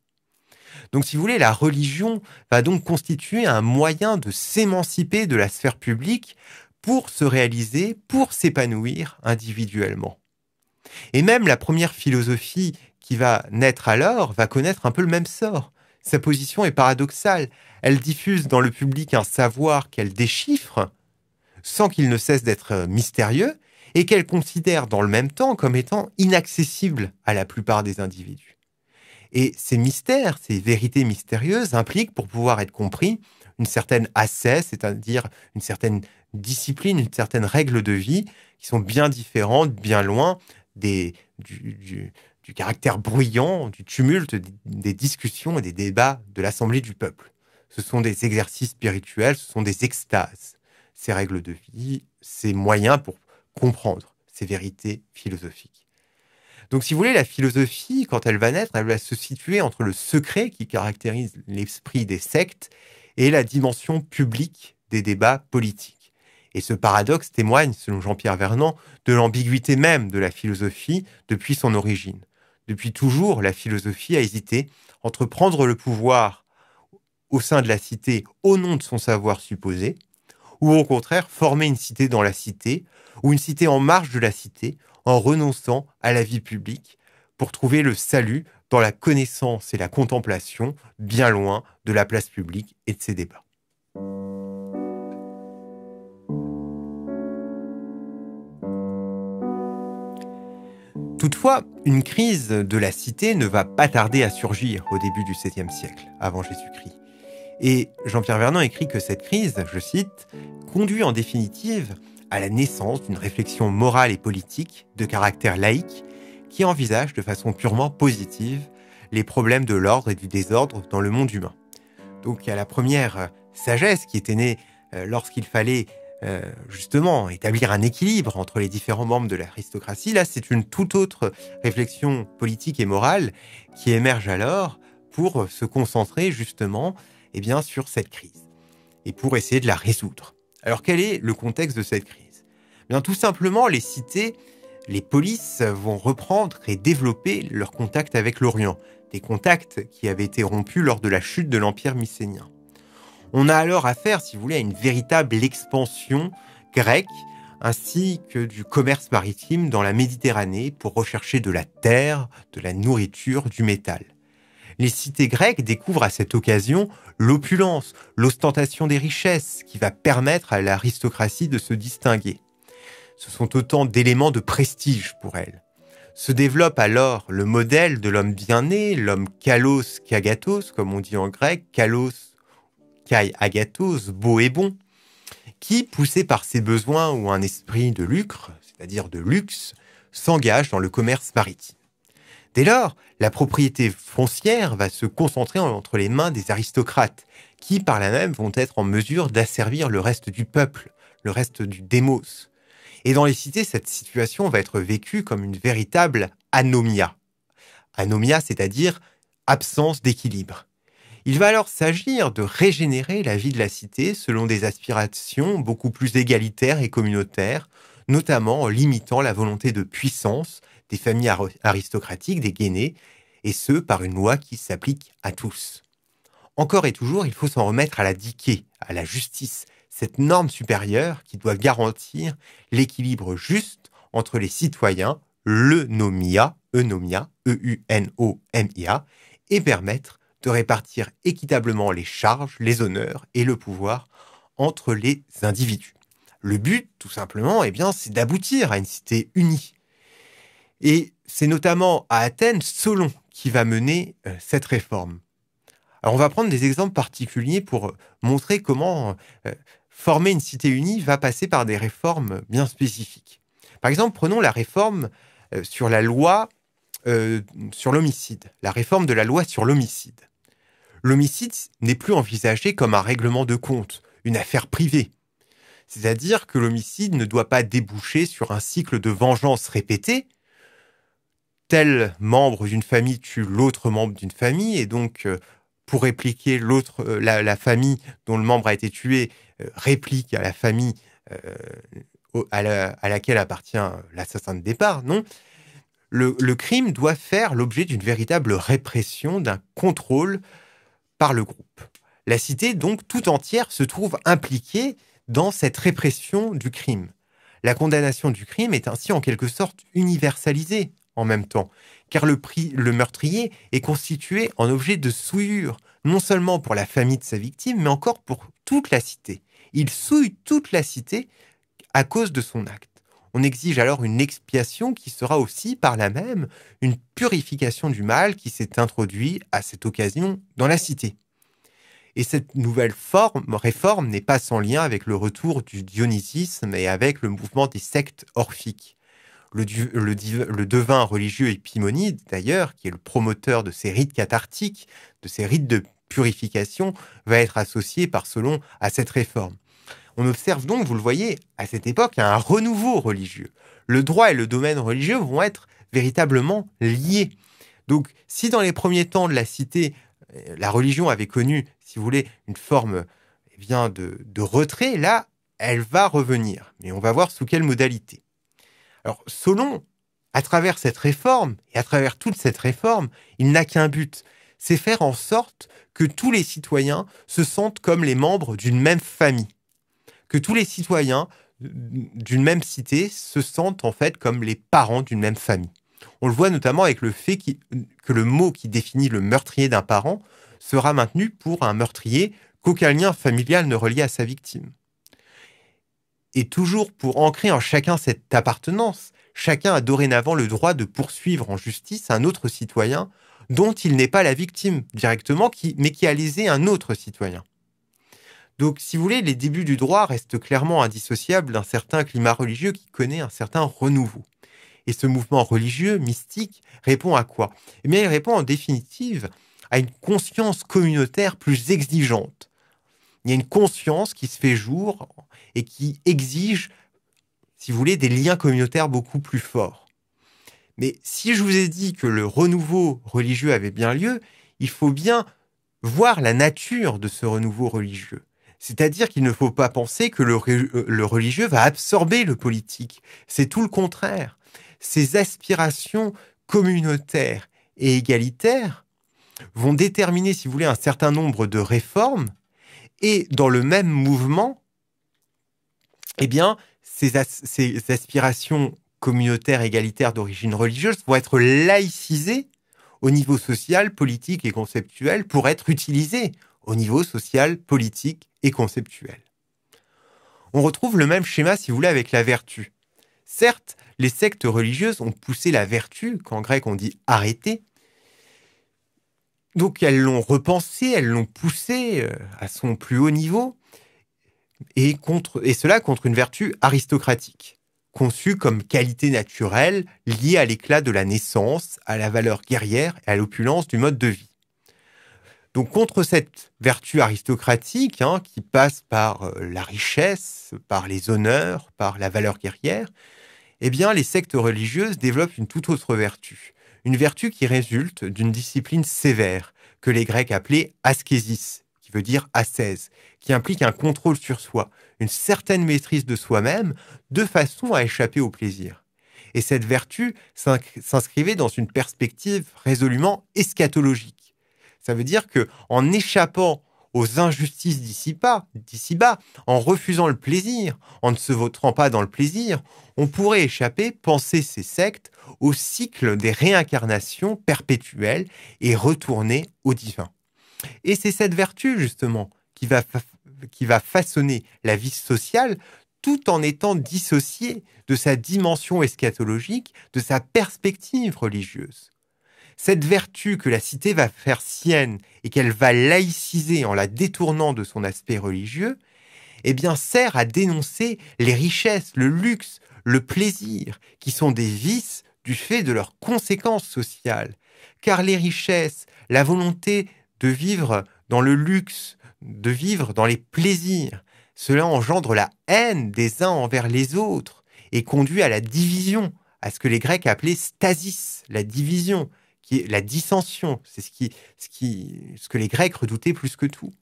Donc, si vous voulez, la religion va donc constituer un moyen de s'émanciper de la sphère publique pour se réaliser, pour s'épanouir individuellement. Et même la première philosophie qui va naître alors va connaître un peu le même sort. Sa position est paradoxale. Elle diffuse dans le public un savoir qu'elle déchiffre, sans qu'il ne cesse d'être mystérieux, et qu'elle considère dans le même temps comme étant inaccessible à la plupart des individus. Et ces mystères, ces vérités mystérieuses impliquent, pour pouvoir être compris, une certaine assesse, c'est-à-dire une certaine discipline, une certaine règle de vie, qui sont bien différentes, bien loin des, du, caractère bruyant, du tumulte des, des discussions et des débats de l'Assemblée du peuple. Ce sont des exercices spirituels, ce sont des extases, ces règles de vie, ces moyens pour comprendre ces vérités philosophiques. Donc, si vous voulez, la philosophie, quand elle va naître, elle va se situer entre le secret qui caractérise l'esprit des sectes et la dimension publique des débats politiques. Et ce paradoxe témoigne, selon Jean-Pierre Vernant, de l'ambiguïté même de la philosophie depuis son origine. Depuis toujours, la philosophie a hésité entre prendre le pouvoir au sein de la cité au nom de son savoir supposé, ou au contraire former une cité dans la cité, ou une cité en marge de la cité, en renonçant à la vie publique pour trouver le salut dans la connaissance et la contemplation, bien loin de la place publique et de ses débats. Toutefois, une crise de la cité ne va pas tarder à surgir au début du 7e siècle, avant Jésus-Christ. Et Jean-Pierre Vernon écrit que cette crise, je cite, conduit en définitive à la naissance d'une réflexion morale et politique de caractère laïque qui envisage de façon purement positive les problèmes de l'ordre et du désordre dans le monde humain. Donc il y la première euh, sagesse qui était née euh, lorsqu'il fallait euh, justement établir un équilibre entre les différents membres de l'aristocratie. Là, c'est une toute autre réflexion politique et morale qui émerge alors pour se concentrer justement et eh bien, sur cette crise et pour essayer de la résoudre. Alors quel est le contexte de cette crise tout simplement les cités, les polices vont reprendre et développer leurs contacts avec l'Orient, des contacts qui avaient été rompus lors de la chute de l'Empire mycénien. On a alors affaire, si vous voulez, à une véritable expansion grecque, ainsi que du commerce maritime dans la Méditerranée pour rechercher de la terre, de la nourriture, du métal. Les cités grecques découvrent à cette occasion l'opulence, l'ostentation des richesses qui va permettre à l'aristocratie de se distinguer ce sont autant d'éléments de prestige pour elle. Se développe alors le modèle de l'homme bien-né, l'homme kalos kagatos, comme on dit en grec, kalos kai agatos, beau et bon, qui, poussé par ses besoins ou un esprit de lucre, c'est-à-dire de luxe, s'engage dans le commerce maritime. Dès lors, la propriété foncière va se concentrer entre les mains des aristocrates, qui par là même vont être en mesure d'asservir le reste du peuple, le reste du démos, et dans les cités, cette situation va être vécue comme une véritable anomia. Anomia, c'est-à-dire absence d'équilibre. Il va alors s'agir de régénérer la vie de la cité selon des aspirations beaucoup plus égalitaires et communautaires, notamment en limitant la volonté de puissance des familles aristocratiques, des guénées, et ce par une loi qui s'applique à tous. Encore et toujours, il faut s'en remettre à la diquée, à la justice, cette norme supérieure qui doit garantir l'équilibre juste entre les citoyens, le nomia, E-U-N-O-M-I-A, e et permettre de répartir équitablement les charges, les honneurs et le pouvoir entre les individus. Le but, tout simplement, eh c'est d'aboutir à une cité unie. Et c'est notamment à Athènes Solon qui va mener euh, cette réforme. Alors on va prendre des exemples particuliers pour euh, montrer comment euh, former une cité unie va passer par des réformes bien spécifiques. Par exemple, prenons la réforme euh, sur la loi euh, sur l'homicide, la réforme de la loi sur l'homicide. L'homicide n'est plus envisagé comme un règlement de compte, une affaire privée. C'est-à-dire que l'homicide ne doit pas déboucher sur un cycle de vengeance répétée. Tel membre d'une famille tue l'autre membre d'une famille et donc euh, pour répliquer l'autre, euh, la, famille dont le membre a été tué, euh, réplique à la famille euh, à, laquelle appartient l'assassin de départ, non le, le, crime doit faire l'objet d'une véritable répression, d'un contrôle par le groupe. La cité, donc, tout entière se trouve impliquée dans cette répression du crime. La condamnation du crime est ainsi en quelque sorte universalisée en même temps car le, prix, le meurtrier est constitué en objet de souillure, non seulement pour la famille de sa victime, mais encore pour toute la cité. Il souille toute la cité à cause de son acte. On exige alors une expiation qui sera aussi, par la même, une purification du mal qui s'est introduit à cette occasion dans la cité. Et cette nouvelle forme, réforme n'est pas sans lien avec le retour du dionysisme et avec le mouvement des sectes orphiques. Le, devin religieux Épimonide, d'ailleurs, qui est le promoteur de ces rites cathartiques, de ces rites de purification, va être associé par selon, à cette réforme. On observe donc, vous le voyez, à cette époque, un renouveau religieux. Le droit et le domaine religieux vont être véritablement liés. Donc, si dans les premiers temps de la cité, euh, la religion avait connu, si vous voulez, une forme vient eh de retrait, là, elle va revenir. Mais on va voir sous quelle modalité. Alors, selon, à travers cette réforme, et à travers toute cette réforme, il n'a qu'un but, c'est faire en sorte que tous les citoyens se sentent comme les membres d'une même famille, que tous les citoyens d'une même cité se sentent en fait comme les parents d'une même famille. On le voit notamment avec le fait que le mot qui définit le meurtrier d'un parent sera maintenu pour un meurtrier qu'aucun lien familial ne relie à sa victime et toujours pour ancrer en chacun cette appartenance, chacun a dorénavant le droit de poursuivre en justice un autre citoyen dont il n'est pas la victime directement, mais qui a lésé un autre citoyen. Donc, si vous voulez, les débuts du droit restent clairement indissociables d'un certain climat religieux qui connaît un certain renouveau. Et ce mouvement religieux, mystique, répond à quoi Mais eh il répond en définitive à une conscience communautaire plus exigeante, il y a une conscience qui se fait jour et qui exige, si vous voulez, des liens communautaires beaucoup plus forts. Mais si je vous ai dit que le renouveau religieux avait bien lieu, il faut bien voir la nature de ce renouveau religieux. C'est-à-dire qu'il ne faut pas penser que le, euh, religieux va absorber le politique. C'est tout le contraire. Ces aspirations communautaires et égalitaires vont déterminer, si vous voulez, un certain nombre de réformes et dans le même mouvement, eh bien, ces, ces aspirations communautaires égalitaires d'origine religieuse vont être laïcisées au niveau social, politique et conceptuel pour être utilisées au niveau social, politique et conceptuel. On retrouve le même schéma, si vous voulez, avec la vertu. Certes, les sectes religieuses ont poussé la vertu, qu'en grec on dit arrêter, donc elles l'ont repensé, elles l'ont poussé euh, à son plus haut niveau, et, cela contre une vertu aristocratique, conçue comme qualité naturelle liée à l'éclat de la naissance, à la valeur guerrière et à l'opulence du mode de vie. Donc contre cette vertu aristocratique hein, qui passe par euh, la richesse, par les honneurs, par la valeur guerrière, eh bien les sectes religieuses développent une toute autre vertu, une vertu qui résulte d'une discipline sévère que les Grecs appelaient ascésis, qui veut dire ascèse, qui implique un contrôle sur soi, une certaine maîtrise de soi-même, de façon à échapper au plaisir. Et cette vertu s'inscrivait dans une perspective résolument eschatologique. Ça veut dire que en échappant aux injustices d'ici bas, d'ici bas, en refusant le plaisir, en ne se vautrant pas dans le plaisir, on pourrait échapper, penser ces sectes, au cycle des réincarnations perpétuelles et retourner au divin. Et c'est cette vertu, justement, qui va, qui va façonner la vie sociale tout en étant dissociée de sa dimension eschatologique, de sa perspective religieuse. Cette vertu que la cité va faire sienne et qu'elle va laïciser en la détournant de son aspect religieux, eh bien, sert à dénoncer les richesses, le luxe, le plaisir, qui sont des vices du fait de leurs conséquences sociales. Car les richesses, la volonté de vivre dans le luxe, de vivre dans les plaisirs, cela engendre la haine des uns envers les autres et conduit à la division, à ce que les Grecs appelaient stasis, la division, qui est la dissension. C'est ce, qui, ce, qui, ce que les Grecs redoutaient plus que tout.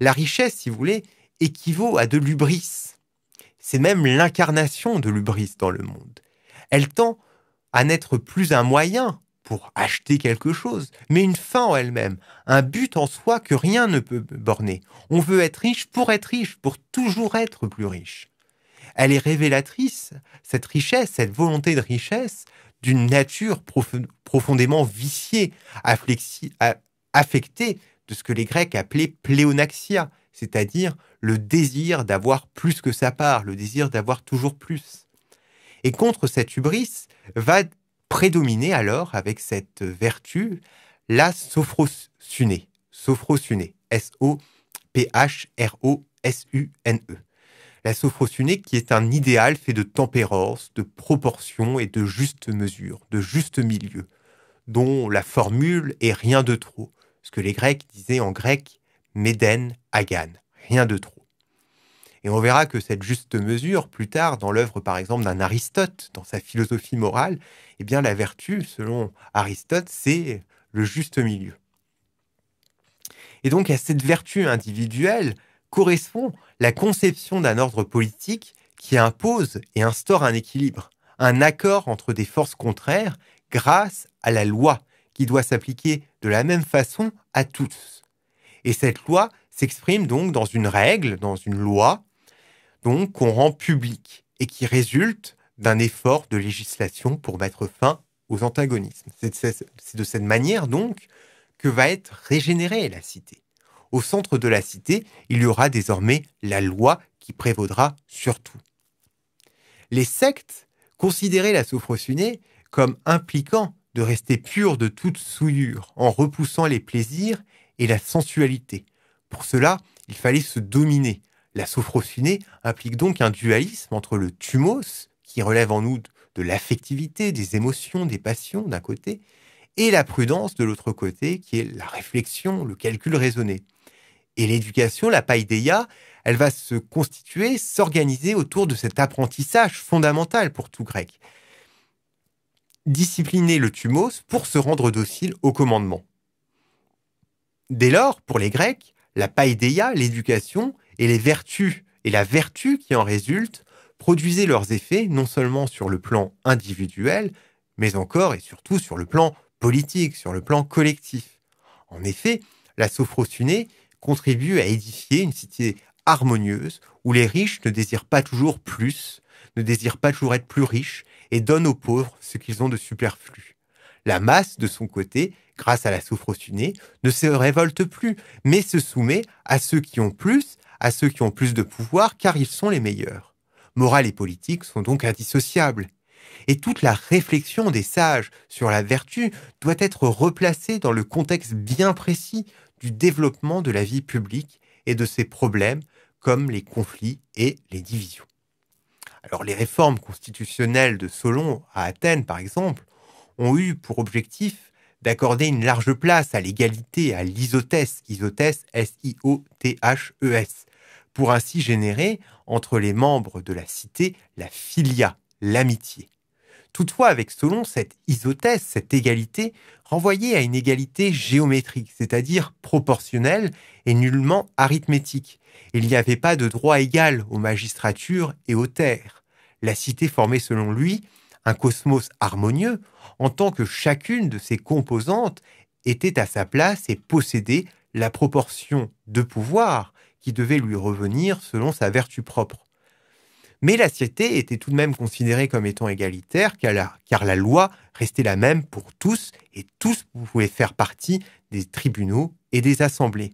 La richesse, si vous voulez, équivaut à de l'ubris. C'est même l'incarnation de l'ubris dans le monde. Elle tend à n'être plus un moyen pour acheter quelque chose, mais une fin en elle-même, un but en soi que rien ne peut borner. On veut être riche pour être riche, pour toujours être plus riche. Elle est révélatrice, cette richesse, cette volonté de richesse, d'une nature profondément viciée, affectée de ce que les Grecs appelaient pléonaxia, c'est-à-dire le désir d'avoir plus que sa part, le désir d'avoir toujours plus. Et contre cette hubris va prédominer alors avec cette vertu la sophrosuné, sophrosuné, S-O-P-H-R-O-S-U-N-E la sophro-sunique qui est un idéal fait de tempérance, de proportion et de juste mesure, de juste milieu, dont la formule est rien de trop, ce que les Grecs disaient en grec Médène agan, rien de trop. Et on verra que cette juste mesure, plus tard, dans l'œuvre par exemple d'un Aristote, dans sa philosophie morale, eh bien la vertu, selon Aristote, c'est le juste milieu. Et donc à cette vertu individuelle, correspond la conception d'un ordre politique qui impose et instaure un équilibre, un accord entre des forces contraires grâce à la loi qui doit s'appliquer de la même façon à tous. Et cette loi s'exprime donc dans une règle, dans une loi, donc qu'on rend publique et qui résulte d'un effort de législation pour mettre fin aux antagonismes. C'est de cette manière donc que va être régénérée la cité au centre de la cité, il y aura désormais la loi qui prévaudra sur tout. Les sectes considéraient la sophrosyne comme impliquant de rester pur de toute souillure en repoussant les plaisirs et la sensualité. Pour cela, il fallait se dominer. La sophrosyne implique donc un dualisme entre le thumos, qui relève en nous de l'affectivité, des émotions, des passions d'un côté, et la prudence de l'autre côté, qui est la réflexion, le calcul raisonné. Et l'éducation, la païdéia, elle va se constituer, s'organiser autour de cet apprentissage fondamental pour tout grec. Discipliner le thumos pour se rendre docile au commandement. Dès lors, pour les Grecs, la païdéia, l'éducation et les vertus, et la vertu qui en résulte, produisaient leurs effets non seulement sur le plan individuel, mais encore et surtout sur le plan politique, sur le plan collectif. En effet, la sophrosunée contribue à édifier une cité harmonieuse où les riches ne désirent pas toujours plus, ne désirent pas toujours être plus riches et donnent aux pauvres ce qu'ils ont de superflu. La masse, de son côté, grâce à la souffrotunée, ne se révolte plus, mais se soumet à ceux qui ont plus, à ceux qui ont plus de pouvoir, car ils sont les meilleurs. Morale et politique sont donc indissociables. Et toute la réflexion des sages sur la vertu doit être replacée dans le contexte bien précis du développement de la vie publique et de ses problèmes comme les conflits et les divisions. Alors les réformes constitutionnelles de Solon à Athènes, par exemple, ont eu pour objectif d'accorder une large place à l'égalité, à l'isothèse, isothèse, S-I-O-T-H-E-S, pour ainsi générer entre les membres de la cité la filia, l'amitié. Toutefois, avec Solon, cette isothèse, cette égalité, renvoyé à une égalité géométrique, c'est-à-dire proportionnelle et nullement arithmétique. Il n'y avait pas de droit égal aux magistratures et aux terres. La cité formait selon lui un cosmos harmonieux en tant que chacune de ses composantes était à sa place et possédait la proportion de pouvoir qui devait lui revenir selon sa vertu propre mais la société était tout de même considérée comme étant égalitaire, car la, loi restait la même pour tous, et tous pouvaient faire partie des tribunaux et des assemblées.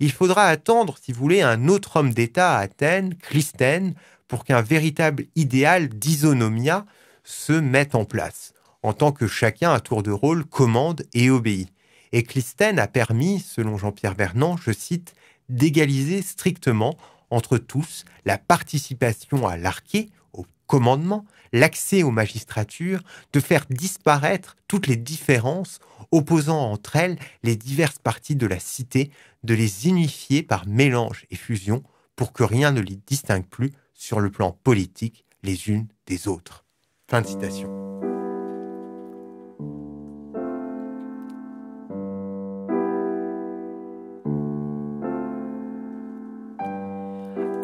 Il faudra attendre, si vous voulez, un autre homme d'État à Athènes, Clisthène, pour qu'un véritable idéal d'isonomia se mette en place, en tant que chacun à tour de rôle commande et obéit. Et Clistène a permis, selon Jean-Pierre Vernant, je cite, d'égaliser strictement entre tous, la participation à l'arqué, au commandement, l'accès aux magistratures, de faire disparaître toutes les différences opposant entre elles les diverses parties de la cité, de les unifier par mélange et fusion pour que rien ne les distingue plus sur le plan politique les unes des autres. Fin de citation.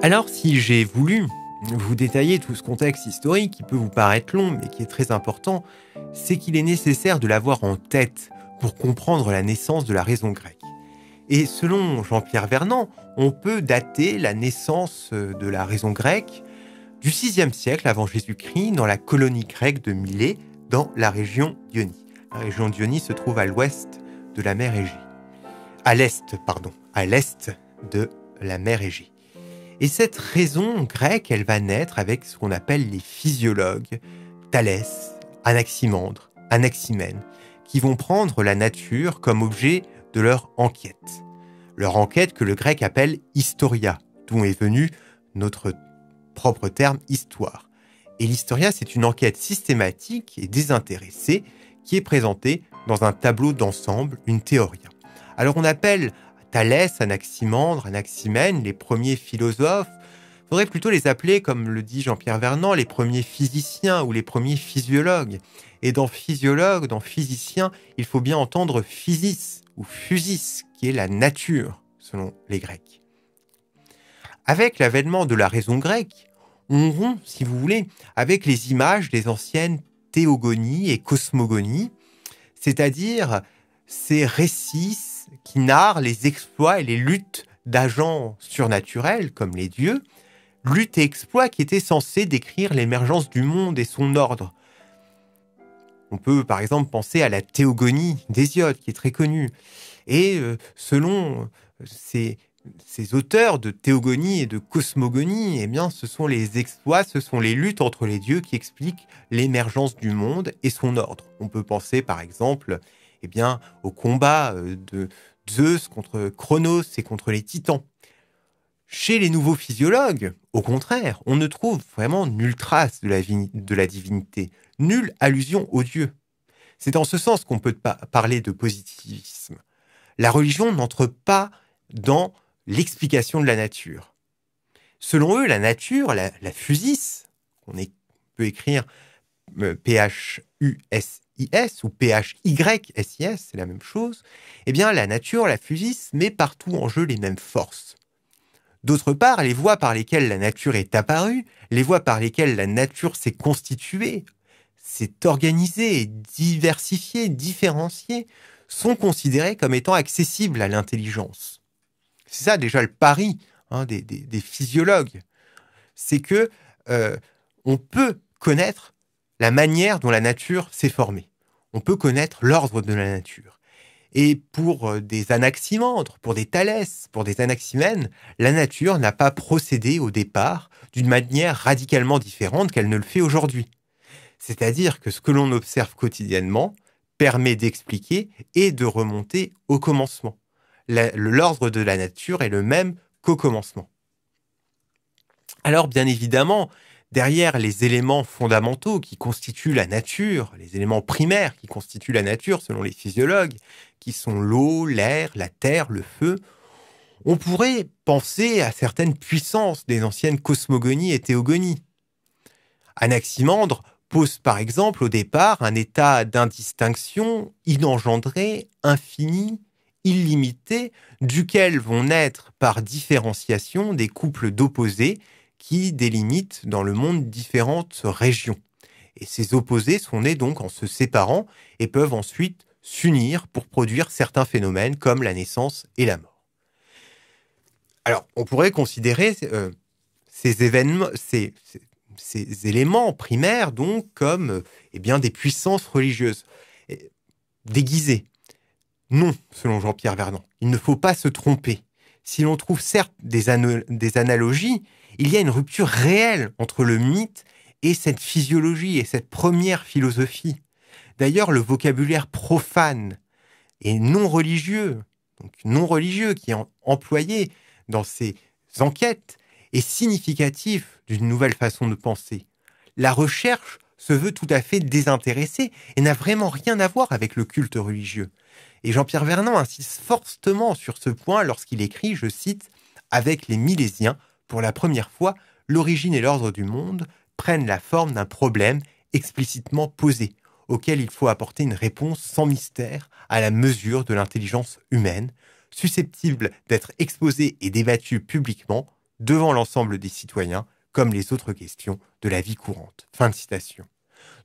Alors si j'ai voulu vous détailler tout ce contexte historique qui peut vous paraître long mais qui est très important, c'est qu'il est nécessaire de l'avoir en tête pour comprendre la naissance de la raison grecque. Et selon Jean-Pierre Vernant, on peut dater la naissance de la raison grecque du 6e siècle avant Jésus-Christ dans la colonie grecque de Milet dans la région d'Ionie. La région d'Ionie se trouve à l'ouest de la mer Égée. À l'est, pardon, à l'est de la mer Égée. Et cette raison grecque, elle va naître avec ce qu'on appelle les physiologues, Thalès, Anaximandre, Anaximène, qui vont prendre la nature comme objet de leur enquête. Leur enquête que le grec appelle historia, d'où est venu notre propre terme histoire. Et l'historia, c'est une enquête systématique et désintéressée qui est présentée dans un tableau d'ensemble, une théorie. Alors on appelle Thalès, Anaximandre, Anaximène, les premiers philosophes, faudrait plutôt les appeler, comme le dit Jean-Pierre Vernant, les premiers physiciens ou les premiers physiologues. Et dans physiologue, dans physicien, il faut bien entendre physis ou physis, qui est la nature, selon les Grecs. Avec l'avènement de la raison grecque, on rompt, si vous voulez, avec les images des anciennes théogonies et cosmogonies, c'est-à-dire ces récits, qui narrent les exploits et les luttes d'agents surnaturels comme les dieux, luttes et exploits qui étaient censés décrire l'émergence du monde et son ordre. On peut par exemple penser à la théogonie d'Hésiode qui est très connue. Et euh, selon euh, ces, ces, auteurs de théogonie et de cosmogonie, eh bien, ce sont les exploits, ce sont les luttes entre les dieux qui expliquent l'émergence du monde et son ordre. On peut penser par exemple eh bien, au combat euh, de Zeus contre Chronos et contre les titans. Chez les nouveaux physiologues, au contraire, on ne trouve vraiment nulle trace de la, divinité, nulle allusion au Dieu. C'est en ce sens qu'on peut pas parler de positivisme. La religion n'entre pas dans l'explication de la nature. Selon eux, la nature, la, fusis. On qu'on peut écrire PHUS. Euh, p S ou PHYSIS, c'est la même chose, eh bien la nature, la physis, met partout en jeu les mêmes forces. D'autre part, les voies par lesquelles la nature est apparue, les voies par lesquelles la nature s'est constituée, s'est organisée, diversifiée, différenciée, sont considérées comme étant accessibles à l'intelligence. C'est ça déjà le pari hein, des, physiologues, c'est que euh, on peut connaître la manière dont la nature s'est formée on peut connaître l'ordre de la nature. Et pour euh, des anaximandres, pour des Thalès, pour des anaximènes, la nature n'a pas procédé au départ d'une manière radicalement différente qu'elle ne le fait aujourd'hui. C'est-à-dire que ce que l'on observe quotidiennement permet d'expliquer et de remonter au commencement. L'ordre de la nature est le même qu'au commencement. Alors bien évidemment, derrière les éléments fondamentaux qui constituent la nature, les éléments primaires qui constituent la nature selon les physiologues, qui sont l'eau, l'air, la terre, le feu, on pourrait penser à certaines puissances des anciennes cosmogonies et théogonies. Anaximandre pose par exemple au départ un état d'indistinction inengendré, infini, illimité, duquel vont naître par différenciation des couples d'opposés qui délimitent dans le monde différentes régions. Et ces opposés sont nés donc en se séparant et peuvent ensuite s'unir pour produire certains phénomènes comme la naissance et la mort. Alors, on pourrait considérer euh, ces événements, ces, éléments primaires donc comme euh, eh bien, des puissances religieuses déguisées. Non, selon Jean-Pierre Vernant, il ne faut pas se tromper. Si l'on trouve certes des analogies, il y a une rupture réelle entre le mythe et cette physiologie et cette première philosophie. D'ailleurs, le vocabulaire profane et non religieux, donc non religieux qui est employé dans ces enquêtes, est significatif d'une nouvelle façon de penser. La recherche se veut tout à fait désintéressée et n'a vraiment rien à voir avec le culte religieux. Et Jean-Pierre Vernon insiste fortement sur ce point lorsqu'il écrit, je cite, Avec les Milésiens, pour la première fois, l'origine et l'ordre du monde prennent la forme d'un problème explicitement posé, auquel il faut apporter une réponse sans mystère à la mesure de l'intelligence humaine, susceptible d'être exposée et débattue publiquement devant l'ensemble des citoyens, comme les autres questions de la vie courante. Fin de citation.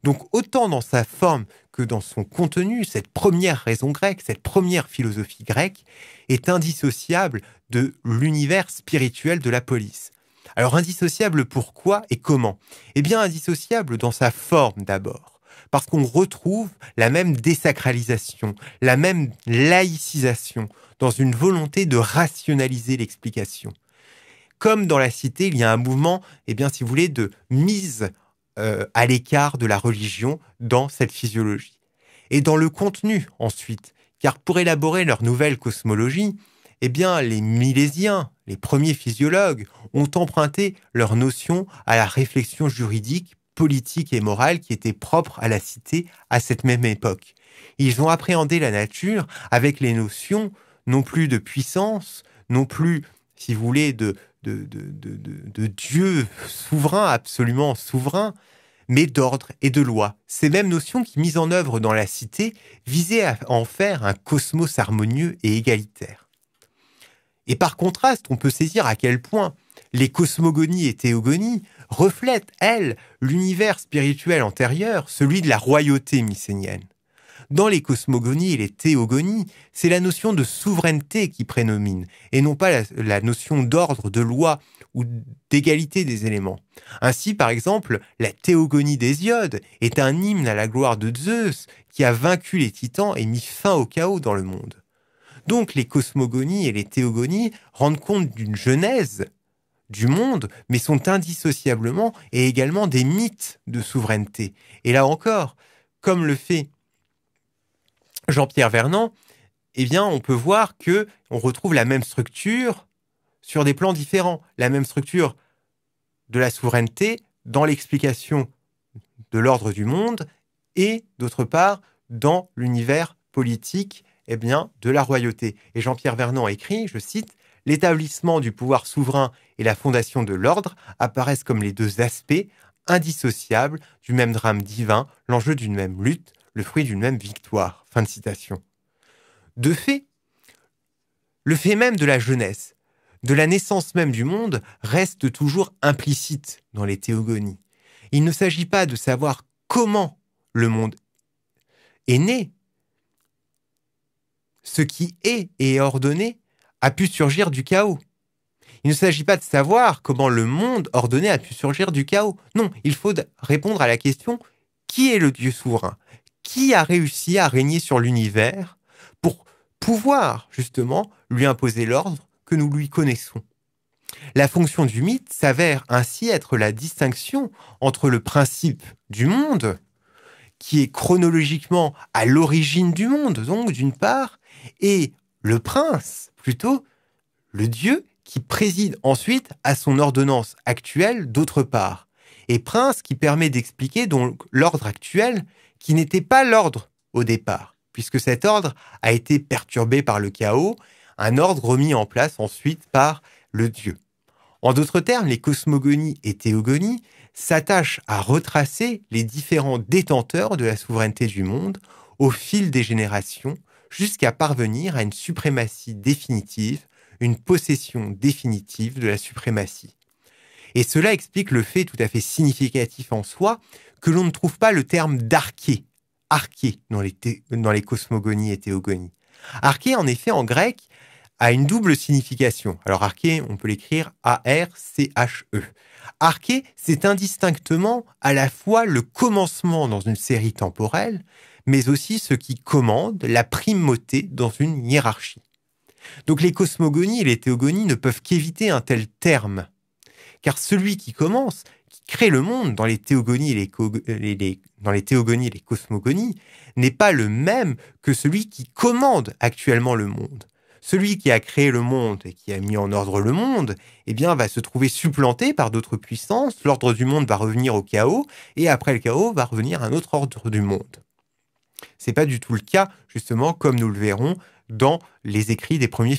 Donc autant dans sa forme que dans son contenu, cette première raison grecque, cette première philosophie grecque est indissociable de l'univers spirituel de la police. Alors indissociable pourquoi et comment Eh bien indissociable dans sa forme d'abord, parce qu'on retrouve la même désacralisation, la même laïcisation, dans une volonté de rationaliser l'explication. Comme dans la cité, il y a un mouvement, eh bien si vous voulez, de mise euh, à l'écart de la religion dans cette physiologie. Et dans le contenu ensuite, car pour élaborer leur nouvelle cosmologie, eh bien, les Milésiens, les premiers physiologues, ont emprunté leurs notions à la réflexion juridique, politique et morale qui était propre à la cité à cette même époque. Ils ont appréhendé la nature avec les notions non plus de puissance, non plus, si vous voulez, de, de, Dieu souverain, absolument souverain, mais d'ordre et de loi. Ces mêmes notions qui, mises en œuvre dans la cité, visaient à en faire un cosmos harmonieux et égalitaire. Et par contraste, on peut saisir à quel point les cosmogonies et théogonies reflètent, elles, l'univers spirituel antérieur, celui de la royauté mycénienne. Dans les cosmogonies et les théogonies, c'est la notion de souveraineté qui prénomine, et non pas la, la notion d'ordre, de loi ou d'égalité des éléments. Ainsi, par exemple, la théogonie d'Hésiode est un hymne à la gloire de Zeus qui a vaincu les titans et mis fin au chaos dans le monde. Donc les cosmogonies et les théogonies rendent compte d'une genèse du monde, mais sont indissociablement et également des mythes de souveraineté. Et là encore, comme le fait Jean-Pierre Vernant, eh bien, on peut voir que on retrouve la même structure sur des plans différents, la même structure de la souveraineté dans l'explication de l'ordre du monde et d'autre part dans l'univers politique eh bien, de la royauté. Et Jean-Pierre Vernon écrit, je cite, L'établissement du pouvoir souverain et la fondation de l'ordre apparaissent comme les deux aspects indissociables du même drame divin, l'enjeu d'une même lutte, le fruit d'une même victoire. Fin de citation. De fait, le fait même de la jeunesse, de la naissance même du monde, reste toujours implicite dans les théogonies. Il ne s'agit pas de savoir comment le monde est né. Ce qui est et est ordonné a pu surgir du chaos. Il ne s'agit pas de savoir comment le monde ordonné a pu surgir du chaos. Non, il faut répondre à la question qui est le Dieu souverain qui a réussi à régner sur l'univers pour pouvoir justement lui imposer l'ordre que nous lui connaissons. La fonction du mythe s'avère ainsi être la distinction entre le principe du monde, qui est chronologiquement à l'origine du monde, donc d'une part, et le prince, plutôt, le dieu qui préside ensuite à son ordonnance actuelle, d'autre part, et prince qui permet d'expliquer donc l'ordre actuel qui n'était pas l'ordre au départ, puisque cet ordre a été perturbé par le chaos, un ordre remis en place ensuite par le Dieu. En d'autres termes, les cosmogonies et théogonies s'attachent à retracer les différents détenteurs de la souveraineté du monde au fil des générations jusqu'à parvenir à une suprématie définitive, une possession définitive de la suprématie. Et cela explique le fait tout à fait significatif en soi que l'on ne trouve pas le terme d'arché, arché dans les, cosmogonies et théogonies. Arché, en effet, en grec, a une double signification. Alors arché, on peut l'écrire A-R-C-H-E. Arché, c'est indistinctement à la fois le commencement dans une série temporelle, mais aussi ce qui commande la primauté dans une hiérarchie. Donc les cosmogonies et les théogonies ne peuvent qu'éviter un tel terme, car celui qui commence, Créer le monde dans les théogonies et les, dans les, et les cosmogonies n'est pas le même que celui qui commande actuellement le monde. Celui qui a créé le monde et qui a mis en ordre le monde, eh bien, va se trouver supplanté par d'autres puissances, l'ordre du monde va revenir au chaos, et après le chaos va revenir un autre ordre du monde. C'est pas du tout le cas, justement, comme nous le verrons, dans les écrits des premiers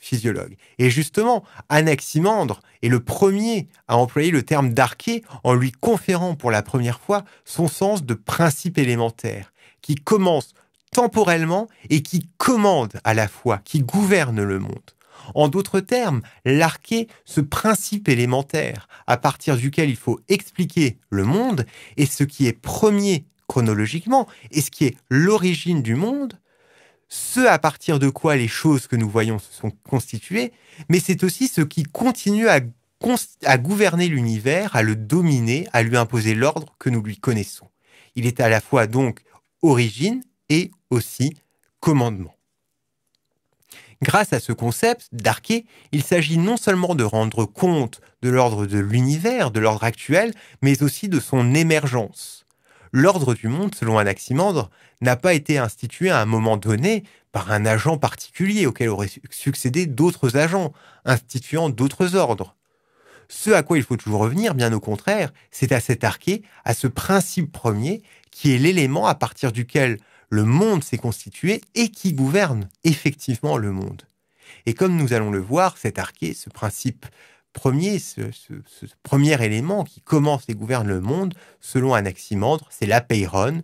physiologues. Et justement, Anaximandre est le premier à employer le terme d'arché en lui conférant pour la première fois son sens de principe élémentaire, qui commence temporellement et qui commande à la fois, qui gouverne le monde. En d'autres termes, l'arché, ce principe élémentaire à partir duquel il faut expliquer le monde, et ce qui est premier chronologiquement, et ce qui est l'origine du monde, ce à partir de quoi les choses que nous voyons se sont constituées, mais c'est aussi ce qui continue à, gouverner l'univers, à le dominer, à lui imposer l'ordre que nous lui connaissons. Il est à la fois donc origine et aussi commandement. Grâce à ce concept d'arché, il s'agit non seulement de rendre compte de l'ordre de l'univers, de l'ordre actuel, mais aussi de son émergence l'ordre du monde, selon Anaximandre, n'a pas été institué à un moment donné par un agent particulier auquel auraient succédé d'autres agents, instituant d'autres ordres. Ce à quoi il faut toujours revenir, bien au contraire, c'est à cet arché, à ce principe premier, qui est l'élément à partir duquel le monde s'est constitué et qui gouverne effectivement le monde. Et comme nous allons le voir, cet arché, ce principe premier, ce, premier élément qui commence et gouverne le monde, selon Anaximandre, c'est l'apeiron,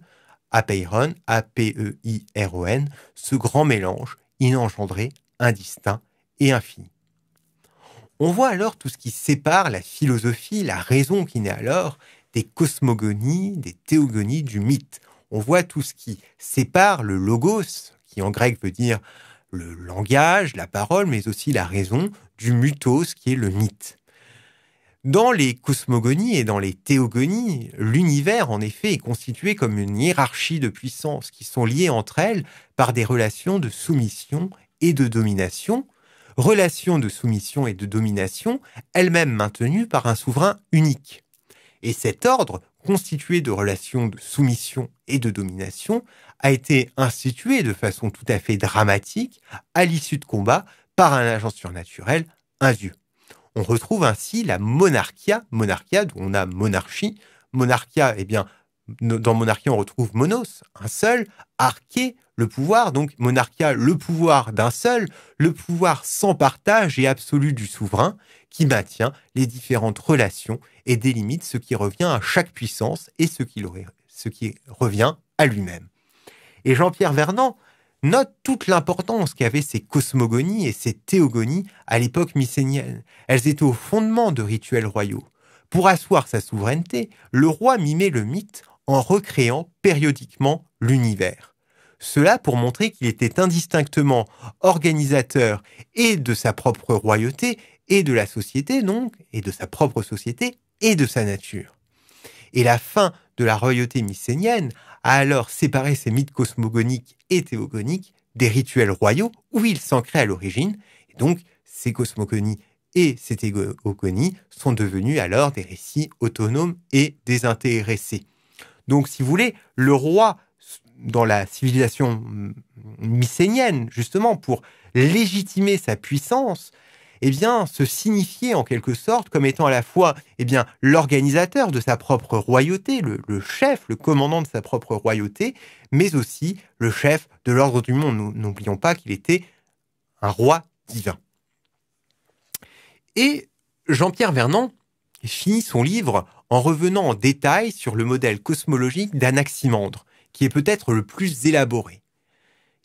apeiron, A-P-E-I-R-O-N, ce grand mélange inengendré, indistinct et infini. On voit alors tout ce qui sépare la philosophie, la raison qui naît alors, des cosmogonies, des théogonies, du mythe. On voit tout ce qui sépare le logos, qui en grec veut dire le langage, la parole, mais aussi la raison, du mutos qui est le mythe. Dans les cosmogonies et dans les théogonies, l'univers en effet est constitué comme une hiérarchie de puissances qui sont liées entre elles par des relations de soumission et de domination, relations de soumission et de domination elles-mêmes maintenues par un souverain unique. Et cet ordre, constitué de relations de soumission et de domination, a été institué de façon tout à fait dramatique à l'issue de combats par un agent surnaturel, un dieu. On retrouve ainsi la monarchia, monarchia d'où on a monarchie. Monarchia, eh bien, dans monarchie, on retrouve monos, un seul, arché, le pouvoir, donc monarchia, le pouvoir d'un seul, le pouvoir sans partage et absolu du souverain, qui maintient les différentes relations et délimite ce qui revient à chaque puissance et ce qui, ce qui revient à lui-même. Et Jean-Pierre Vernant, note toute l'importance qu'avaient ces cosmogonies et ces théogonies à l'époque mycénienne. Elles étaient au fondement de rituels royaux. Pour asseoir sa souveraineté, le roi mimait le mythe en recréant périodiquement l'univers. Cela pour montrer qu'il était indistinctement organisateur et de sa propre royauté et de la société donc, et de sa propre société et de sa nature. Et la fin de la royauté mycénienne alors séparer ces mythes cosmogoniques et théogoniques des rituels royaux où ils s'ancraient à l'origine. donc, ces cosmogonies et ces théogonies sont devenus alors des récits autonomes et désintéressés. Donc, si vous voulez, le roi, dans la civilisation mm, mycénienne, justement, pour légitimer sa puissance, eh bien, se signifiait en quelque sorte comme étant à la fois eh bien, l'organisateur de sa propre royauté, le, chef, le commandant de sa propre royauté, mais aussi le chef de l'ordre du monde. N'oublions pas qu'il était un roi divin. Et Jean-Pierre Vernon finit son livre en revenant en détail sur le modèle cosmologique d'Anaximandre, qui est peut-être le plus élaboré.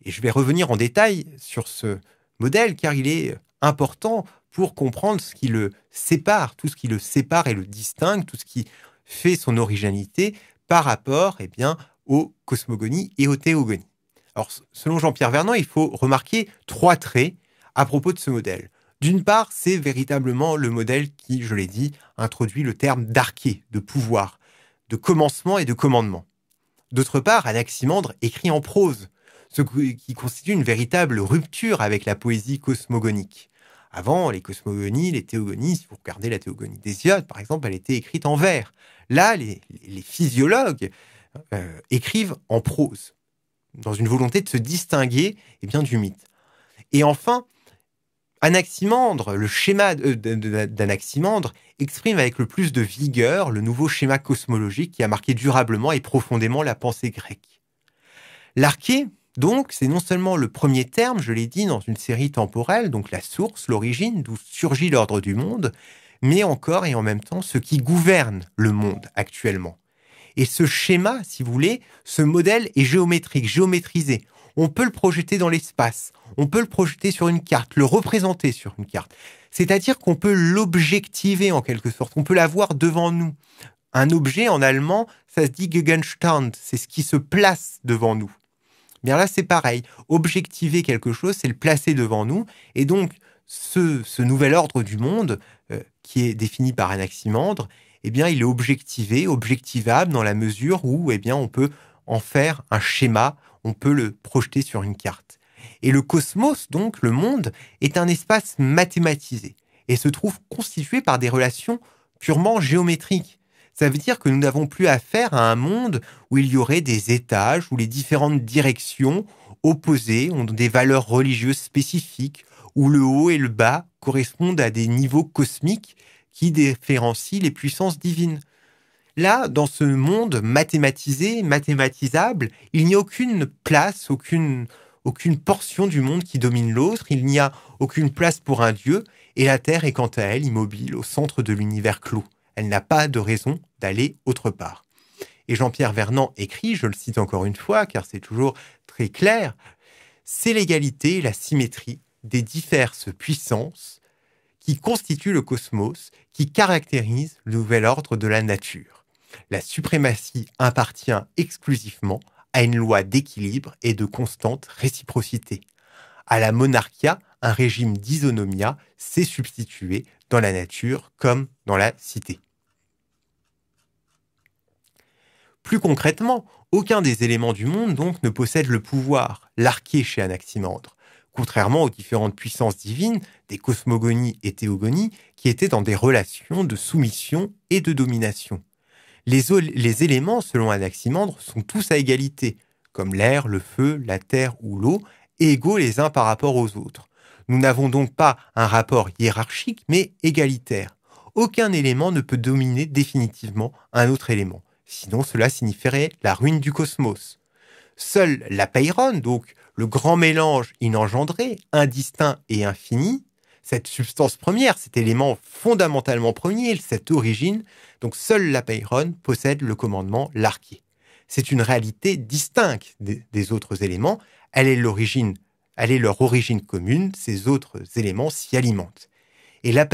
Et je vais revenir en détail sur ce modèle car il est important pour comprendre ce qui le sépare, tout ce qui le sépare et le distingue, tout ce qui fait son originalité par rapport eh bien, aux cosmogonies et aux théogonies. Alors, selon Jean-Pierre Vernon, il faut remarquer trois traits à propos de ce modèle. D'une part, c'est véritablement le modèle qui, je l'ai dit, introduit le terme d'arché, de pouvoir, de commencement et de commandement. D'autre part, Anaximandre écrit en prose, ce qui constitue une véritable rupture avec la poésie cosmogonique. Avant, les cosmogonies, les théogonies, si vous regardez la théogonie d'Hésiode, par exemple, elle était écrite en vers. Là, les, physiologues euh, écrivent en prose, dans une volonté de se distinguer eh bien, du mythe. Et enfin, Anaximandre, le schéma d'Anaximandre, exprime avec le plus de vigueur le nouveau schéma cosmologique qui a marqué durablement et profondément la pensée grecque. L'arché, donc, c'est non seulement le premier terme, je l'ai dit, dans une série temporelle, donc la source, l'origine, d'où surgit l'ordre du monde, mais encore et en même temps ce qui gouverne le monde actuellement. Et ce schéma, si vous voulez, ce modèle est géométrique, géométrisé. On peut le projeter dans l'espace, on peut le projeter sur une carte, le représenter sur une carte. C'est-à-dire qu'on peut l'objectiver en quelque sorte, on peut l'avoir devant nous. Un objet en allemand, ça se dit Gegenstand, c'est ce qui se place devant nous. Bien là, c'est pareil. Objectiver quelque chose, c'est le placer devant nous. Et donc, ce, nouvel ordre du monde, euh, qui est défini par Anaximandre, eh bien, il est objectivé, objectivable dans la mesure où, eh bien, on peut en faire un schéma, on peut le projeter sur une carte. Et le cosmos, donc, le monde, est un espace mathématisé et se trouve constitué par des relations purement géométriques. Ça veut dire que nous n'avons plus affaire à un monde où il y aurait des étages, où les différentes directions opposées ont des valeurs religieuses spécifiques, où le haut et le bas correspondent à des niveaux cosmiques qui différencient les puissances divines. Là, dans ce monde mathématisé, mathématisable, il n'y a aucune place, aucune, aucune portion du monde qui domine l'autre, il n'y a aucune place pour un dieu, et la Terre est quant à elle immobile au centre de l'univers clos. Elle n'a pas de raison d'aller autre part. Et Jean-Pierre Vernant écrit, je le cite encore une fois, car c'est toujours très clair, c'est l'égalité et la symétrie des diverses puissances qui constituent le cosmos, qui caractérise le nouvel ordre de la nature. La suprématie appartient exclusivement à une loi d'équilibre et de constante réciprocité. À la monarchia, un régime d'isonomia s'est substitué dans la nature comme dans la cité. Plus concrètement, aucun des éléments du monde donc ne possède le pouvoir, l'arché chez Anaximandre, contrairement aux différentes puissances divines des cosmogonies et théogonies qui étaient dans des relations de soumission et de domination. les éléments, selon Anaximandre, sont tous à égalité, comme l'air, le feu, la terre ou l'eau, égaux les uns par rapport aux autres. Nous n'avons donc pas un rapport hiérarchique, mais égalitaire. Aucun élément ne peut dominer définitivement un autre élément sinon cela signifierait la ruine du cosmos. Seule la donc le grand mélange inengendré, indistinct et infini, cette substance première, cet élément fondamentalement premier, cette origine, donc seul la possède le commandement l'arché. C'est une réalité distincte des autres éléments, elle est l'origine, elle est leur origine commune, ces autres éléments s'y alimentent. Et la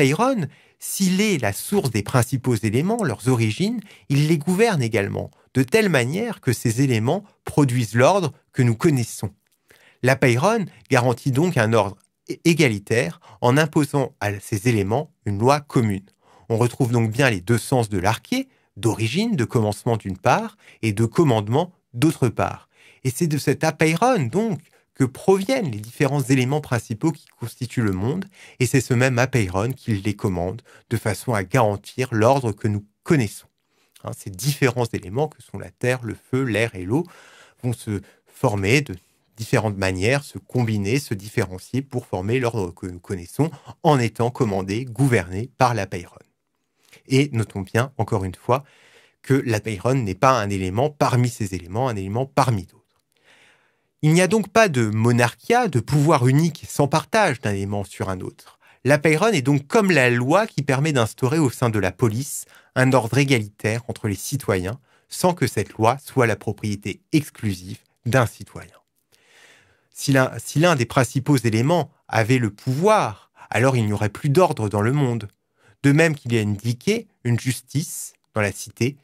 s'il est la source des principaux éléments, leurs origines, il les gouverne également, de telle manière que ces éléments produisent l'ordre que nous connaissons. La garantit donc un ordre égalitaire en imposant à ces éléments une loi commune. On retrouve donc bien les deux sens de l'arché, d'origine, de commencement d'une part, et de commandement d'autre part. Et c'est de cet apeiron, donc, que proviennent les différents éléments principaux qui constituent le monde, et c'est ce même Apeiron qui les commande de façon à garantir l'ordre que nous connaissons. Hein, ces différents éléments que sont la terre, le feu, l'air et l'eau vont se former de différentes manières, se combiner, se différencier pour former l'ordre que nous connaissons en étant commandé, gouverné par la Et notons bien, encore une fois, que la n'est pas un élément parmi ces éléments, un élément parmi d'autres. Il n'y a donc pas de monarchia, de pouvoir unique sans partage d'un élément sur un autre. La Peyronne est donc comme la loi qui permet d'instaurer au sein de la police un ordre égalitaire entre les citoyens, sans que cette loi soit la propriété exclusive d'un citoyen. Si l'un des principaux éléments avait le pouvoir, alors il n'y aurait plus d'ordre dans le monde. De même qu'il y a une indiqué une justice dans la cité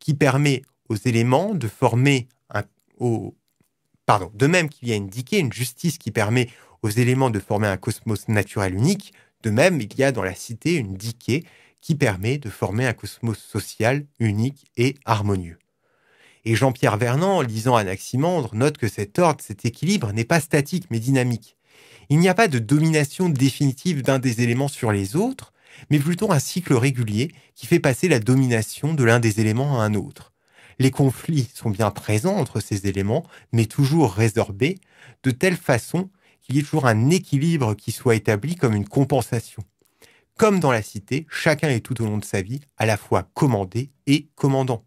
qui permet aux éléments de former un, de même qu'il y a une diké, une justice qui permet aux éléments de former un cosmos naturel unique, de même il y a dans la cité une diquée qui permet de former un cosmos social unique et harmonieux. Et Jean-Pierre Vernant, lisant Anaximandre, note que cet ordre, cet équilibre n'est pas statique mais dynamique. Il n'y a pas de domination définitive d'un des éléments sur les autres, mais plutôt un cycle régulier qui fait passer la domination de l'un des éléments à un autre. Les conflits sont bien présents entre ces éléments, mais toujours résorbés de telle façon qu'il y ait toujours un équilibre qui soit établi comme une compensation. Comme dans la cité, chacun est tout au long de sa vie à la fois commandé et commandant.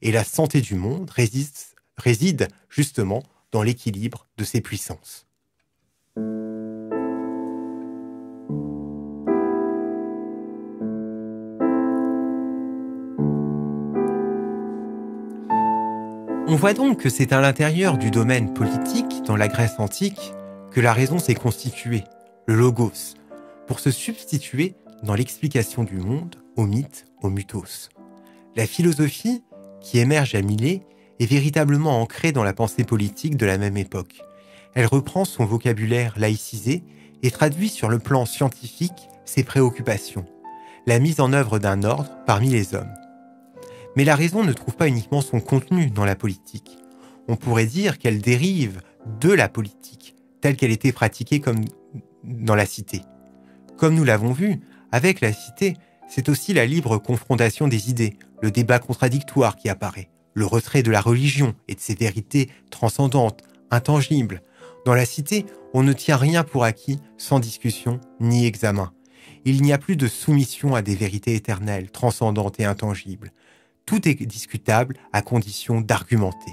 Et la santé du monde réside justement dans l'équilibre de ces puissances. On voit donc que c'est à l'intérieur du domaine politique, dans la Grèce antique, que la raison s'est constituée, le logos, pour se substituer dans l'explication du monde au mythe, au mythos. La philosophie, qui émerge à Milet, est véritablement ancrée dans la pensée politique de la même époque. Elle reprend son vocabulaire laïcisé et traduit sur le plan scientifique ses préoccupations, la mise en œuvre d'un ordre parmi les hommes. Mais la raison ne trouve pas uniquement son contenu dans la politique. On pourrait dire qu'elle dérive de la politique, telle qu'elle était pratiquée comme dans la cité. Comme nous l'avons vu, avec la cité, c'est aussi la libre confrontation des idées, le débat contradictoire qui apparaît, le retrait de la religion et de ses vérités transcendantes, intangibles. Dans la cité, on ne tient rien pour acquis sans discussion ni examen. Il n'y a plus de soumission à des vérités éternelles, transcendantes et intangibles tout est discutable à condition d'argumenter.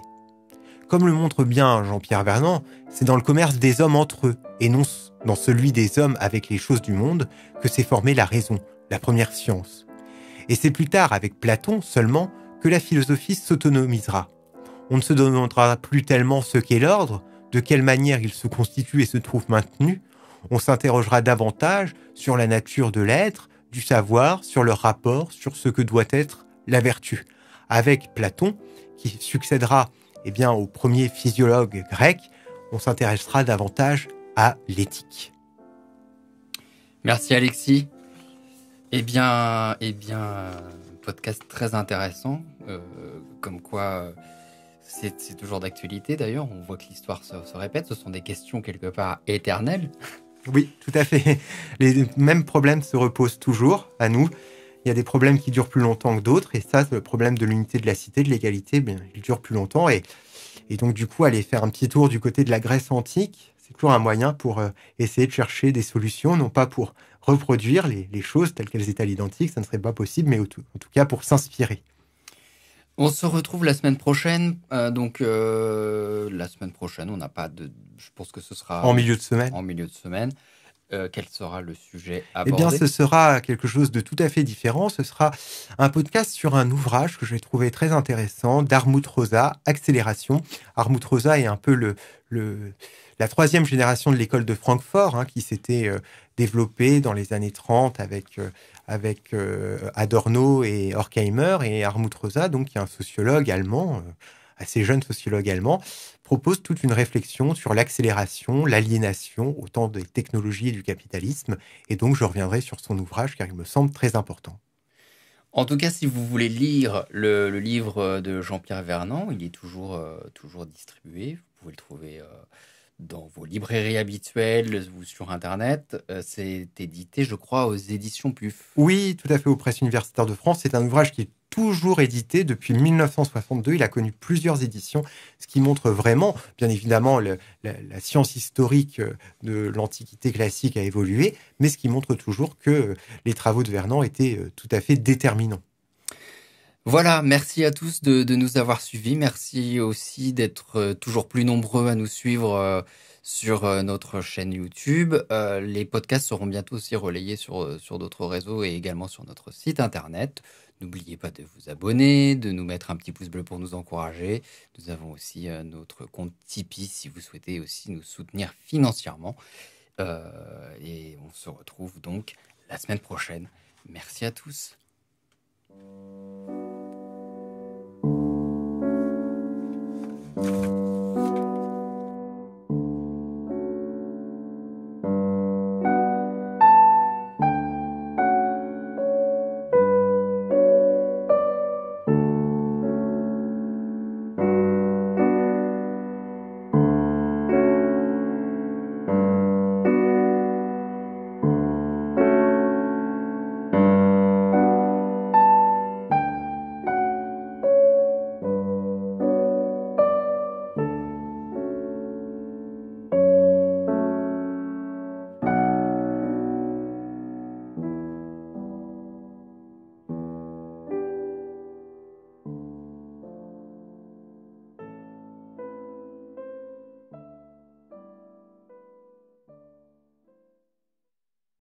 Comme le montre bien Jean-Pierre Vernant, c'est dans le commerce des hommes entre eux, et non dans celui des hommes avec les choses du monde, que s'est formée la raison, la première science. Et c'est plus tard, avec Platon seulement, que la philosophie s'autonomisera. On ne se demandera plus tellement ce qu'est l'ordre, de quelle manière il se constitue et se trouve maintenu, on s'interrogera davantage sur la nature de l'être, du savoir, sur leur rapport, sur ce que doit être la vertu, avec Platon, qui succédera eh bien, au premier physiologue grec, on s'intéressera davantage à l'éthique. Merci Alexis. Eh bien, eh bien, podcast très intéressant, euh, comme quoi euh, c'est toujours d'actualité d'ailleurs, on voit que l'histoire se, se, répète, ce sont des questions quelque part éternelles. Oui, tout à fait. Les mêmes problèmes se reposent toujours à nous. Il y a des problèmes qui durent plus longtemps que d'autres, et ça, le problème de l'unité de la cité, de l'égalité, eh bien, il dure plus longtemps. Et, donc, du coup, aller faire un petit tour du côté de la Grèce antique, c'est toujours un moyen pour euh, essayer de chercher des solutions, non pas pour reproduire les, choses telles qu'elles étaient à l'identique, ça ne serait pas possible, mais en tout, cas pour s'inspirer. On se retrouve la semaine prochaine. Euh, donc, euh, la semaine prochaine, on n'a pas de. Je pense que ce sera. En milieu de semaine. En milieu de semaine. Euh, quel sera le sujet abordé Eh bien, ce sera quelque chose de tout à fait différent. Ce sera un podcast sur un ouvrage que j'ai trouvé très intéressant d'Armut Rosa, Accélération. Armut Rosa est un peu le, la troisième génération de l'école de Francfort, hein, qui s'était euh, développée dans les années 30 avec, euh, avec Adorno et Horkheimer, et Armut Rosa, donc, qui est un sociologue allemand assez jeune sociologue allemand, propose toute une réflexion sur l'accélération, l'aliénation au temps des technologies et du capitalisme. Et donc, je reviendrai sur son ouvrage car il me semble très important. En tout cas, si vous voulez lire le, livre de Jean-Pierre Vernant, il est toujours, euh, toujours distribué. Vous pouvez le trouver euh, dans vos librairies habituelles ou sur Internet. Euh, c'est édité, je crois, aux éditions PUF. Oui, tout à fait, aux presses universitaires de France. C'est un ouvrage qui est toujours édité depuis 1962. Il a connu plusieurs éditions, ce qui montre vraiment, bien évidemment, la, science historique euh, de l'Antiquité classique a évolué, mais ce qui montre toujours que euh, les travaux de Vernon étaient euh, tout à fait déterminants. Voilà, merci à tous de, nous avoir suivis. Merci aussi d'être toujours plus nombreux à nous suivre sur notre chaîne YouTube. les podcasts seront bientôt aussi relayés sur d'autres réseaux et également sur notre site internet. N'oubliez pas de vous abonner, de nous mettre un petit pouce bleu pour nous encourager. Nous avons aussi euh, notre compte Tipeee si vous souhaitez aussi nous soutenir financièrement. Euh, et on se retrouve donc la semaine prochaine. Merci à tous.